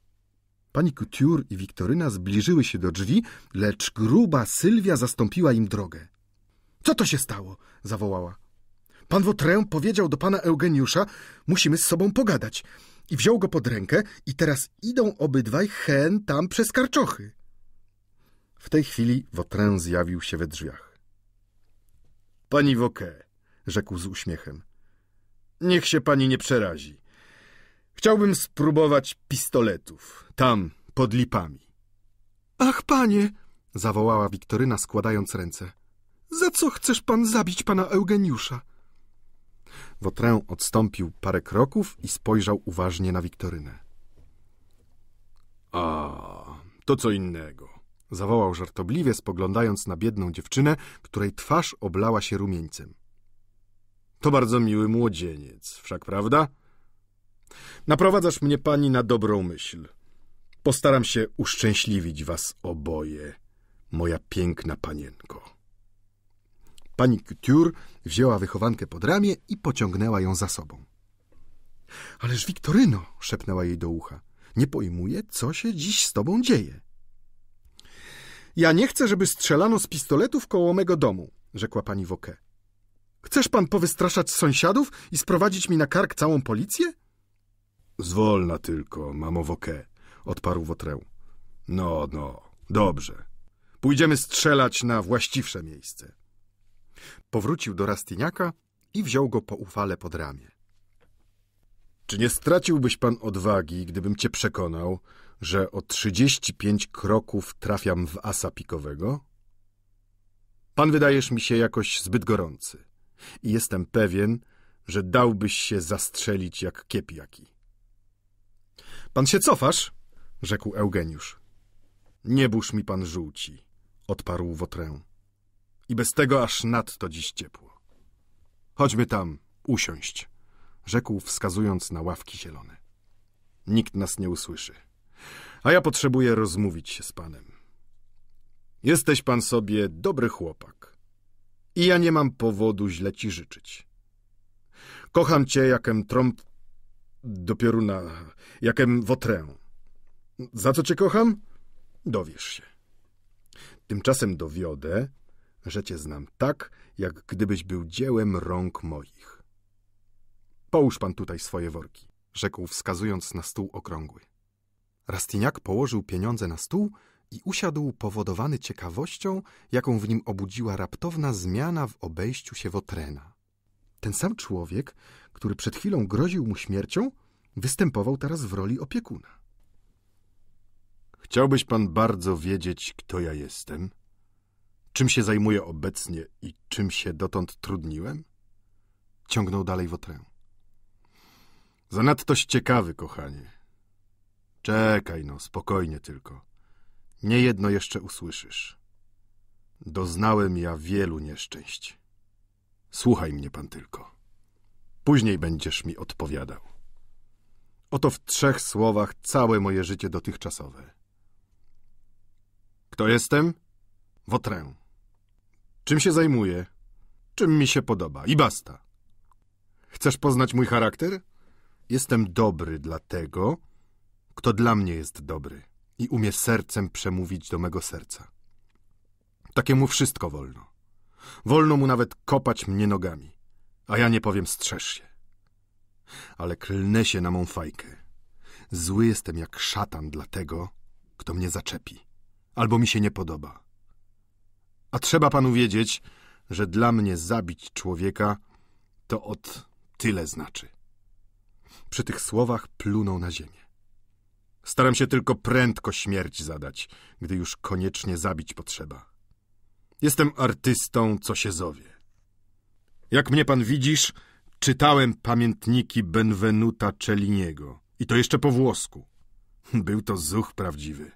Pani Couture i Wiktoryna zbliżyły się do drzwi, lecz gruba Sylwia zastąpiła im drogę. Co to się stało? zawołała. Pan Wotrę powiedział do pana Eugeniusza, musimy z sobą pogadać i wziął go pod rękę i teraz idą obydwaj hen tam przez karczochy. W tej chwili Wotren zjawił się we drzwiach. Pani Woke, rzekł z uśmiechem. Niech się pani nie przerazi. Chciałbym spróbować pistoletów, tam, pod lipami. Ach, panie! zawołała Wiktoryna, składając ręce. Za co chcesz pan zabić pana Eugeniusza? Wotrę odstąpił parę kroków i spojrzał uważnie na Wiktorynę. A, to co innego. Zawołał żartobliwie, spoglądając na biedną dziewczynę, której twarz oblała się rumieńcem. To bardzo miły młodzieniec, wszak prawda? Naprowadzasz mnie pani na dobrą myśl. Postaram się uszczęśliwić was oboje, moja piękna panienko. Pani Couture wzięła wychowankę pod ramię i pociągnęła ją za sobą. Ależ Wiktoryno, szepnęła jej do ucha, nie pojmuję, co się dziś z tobą dzieje. Ja nie chcę, żeby strzelano z pistoletów koło mego domu, rzekła pani Woke. Chcesz pan powystraszać sąsiadów i sprowadzić mi na kark całą policję? Zwolna tylko, mamo Woke, odparł Wotreu. No, no, dobrze. Pójdziemy strzelać na właściwsze miejsce. Powrócił do Rastyniaka i wziął go po ufale pod ramię. Czy nie straciłbyś pan odwagi, gdybym cię przekonał, że o pięć kroków trafiam w asa pikowego? Pan wydajesz mi się jakoś zbyt gorący i jestem pewien, że dałbyś się zastrzelić jak kiepiaki. Pan się cofasz? rzekł Eugeniusz. Nie burz mi pan żółci, odparł Wotrę i bez tego aż nadto dziś ciepło. Chodźmy tam, usiąść, rzekł wskazując na ławki zielone. Nikt nas nie usłyszy, a ja potrzebuję rozmówić się z panem. Jesteś pan sobie dobry chłopak i ja nie mam powodu źle ci życzyć. Kocham cię jakem trąb... dopiero na... jakem wotrę. Za co cię kocham? Dowiesz się. Tymczasem dowiodę, że cię znam tak, jak gdybyś był dziełem rąk moich. Połóż pan tutaj swoje worki, rzekł wskazując na stół okrągły. Rastiniak położył pieniądze na stół i usiadł powodowany ciekawością, jaką w nim obudziła raptowna zmiana w obejściu się Wotrena. Ten sam człowiek, który przed chwilą groził mu śmiercią, występował teraz w roli opiekuna. Chciałbyś pan bardzo wiedzieć, kto ja jestem? czym się zajmuję obecnie i czym się dotąd trudniłem? Ciągnął dalej Wotrę. Zanadtoś ciekawy, kochanie. Czekaj no, spokojnie tylko. Nie jedno jeszcze usłyszysz. Doznałem ja wielu nieszczęść. Słuchaj mnie pan tylko. Później będziesz mi odpowiadał. Oto w trzech słowach całe moje życie dotychczasowe. Kto jestem? Wotrę czym się zajmuję, czym mi się podoba i basta. Chcesz poznać mój charakter? Jestem dobry dla tego, kto dla mnie jest dobry i umie sercem przemówić do mego serca. Takiemu wszystko wolno. Wolno mu nawet kopać mnie nogami, a ja nie powiem strzeż się. Ale klnę się na mą fajkę. Zły jestem jak szatan dla tego, kto mnie zaczepi albo mi się nie podoba. A trzeba panu wiedzieć, że dla mnie zabić człowieka to od tyle znaczy. Przy tych słowach plunął na ziemię. Staram się tylko prędko śmierć zadać, gdy już koniecznie zabić potrzeba. Jestem artystą, co się zowie. Jak mnie pan widzisz, czytałem pamiętniki Benvenuta Celliniego. I to jeszcze po włosku. Był to zuch prawdziwy.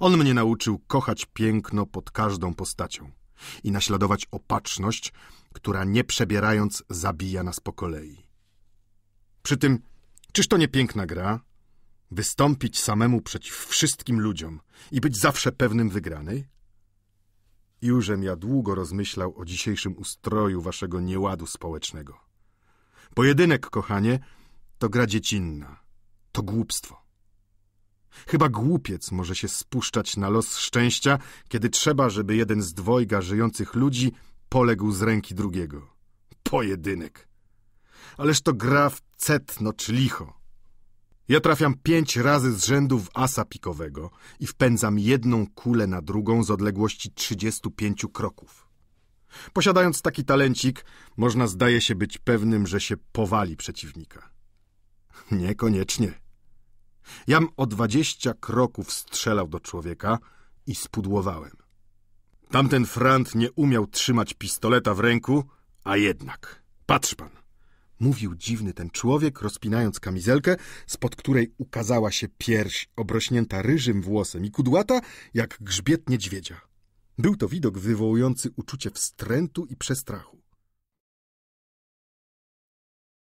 On mnie nauczył kochać piękno pod każdą postacią i naśladować opatrzność, która nie przebierając zabija nas po kolei. Przy tym, czyż to nie piękna gra? Wystąpić samemu przeciw wszystkim ludziom i być zawsze pewnym wygranej? Jużem ja długo rozmyślał o dzisiejszym ustroju waszego nieładu społecznego. Pojedynek, kochanie, to gra dziecinna, to głupstwo. Chyba głupiec może się spuszczać na los szczęścia, kiedy trzeba, żeby jeden z dwojga żyjących ludzi poległ z ręki drugiego. Pojedynek. Ależ to gra w cetno czy licho. Ja trafiam pięć razy z rzędu w asa pikowego i wpędzam jedną kulę na drugą z odległości 35 kroków. Posiadając taki talencik, można zdaje się być pewnym, że się powali przeciwnika. Niekoniecznie. Jam o dwadzieścia kroków strzelał do człowieka i spudłowałem. Tamten frant nie umiał trzymać pistoleta w ręku, a jednak. Patrz pan. Mówił dziwny ten człowiek, rozpinając kamizelkę, spod której ukazała się pierś obrośnięta ryżym włosem i kudłata jak grzbiet niedźwiedzia. Był to widok wywołujący uczucie wstrętu i przestrachu.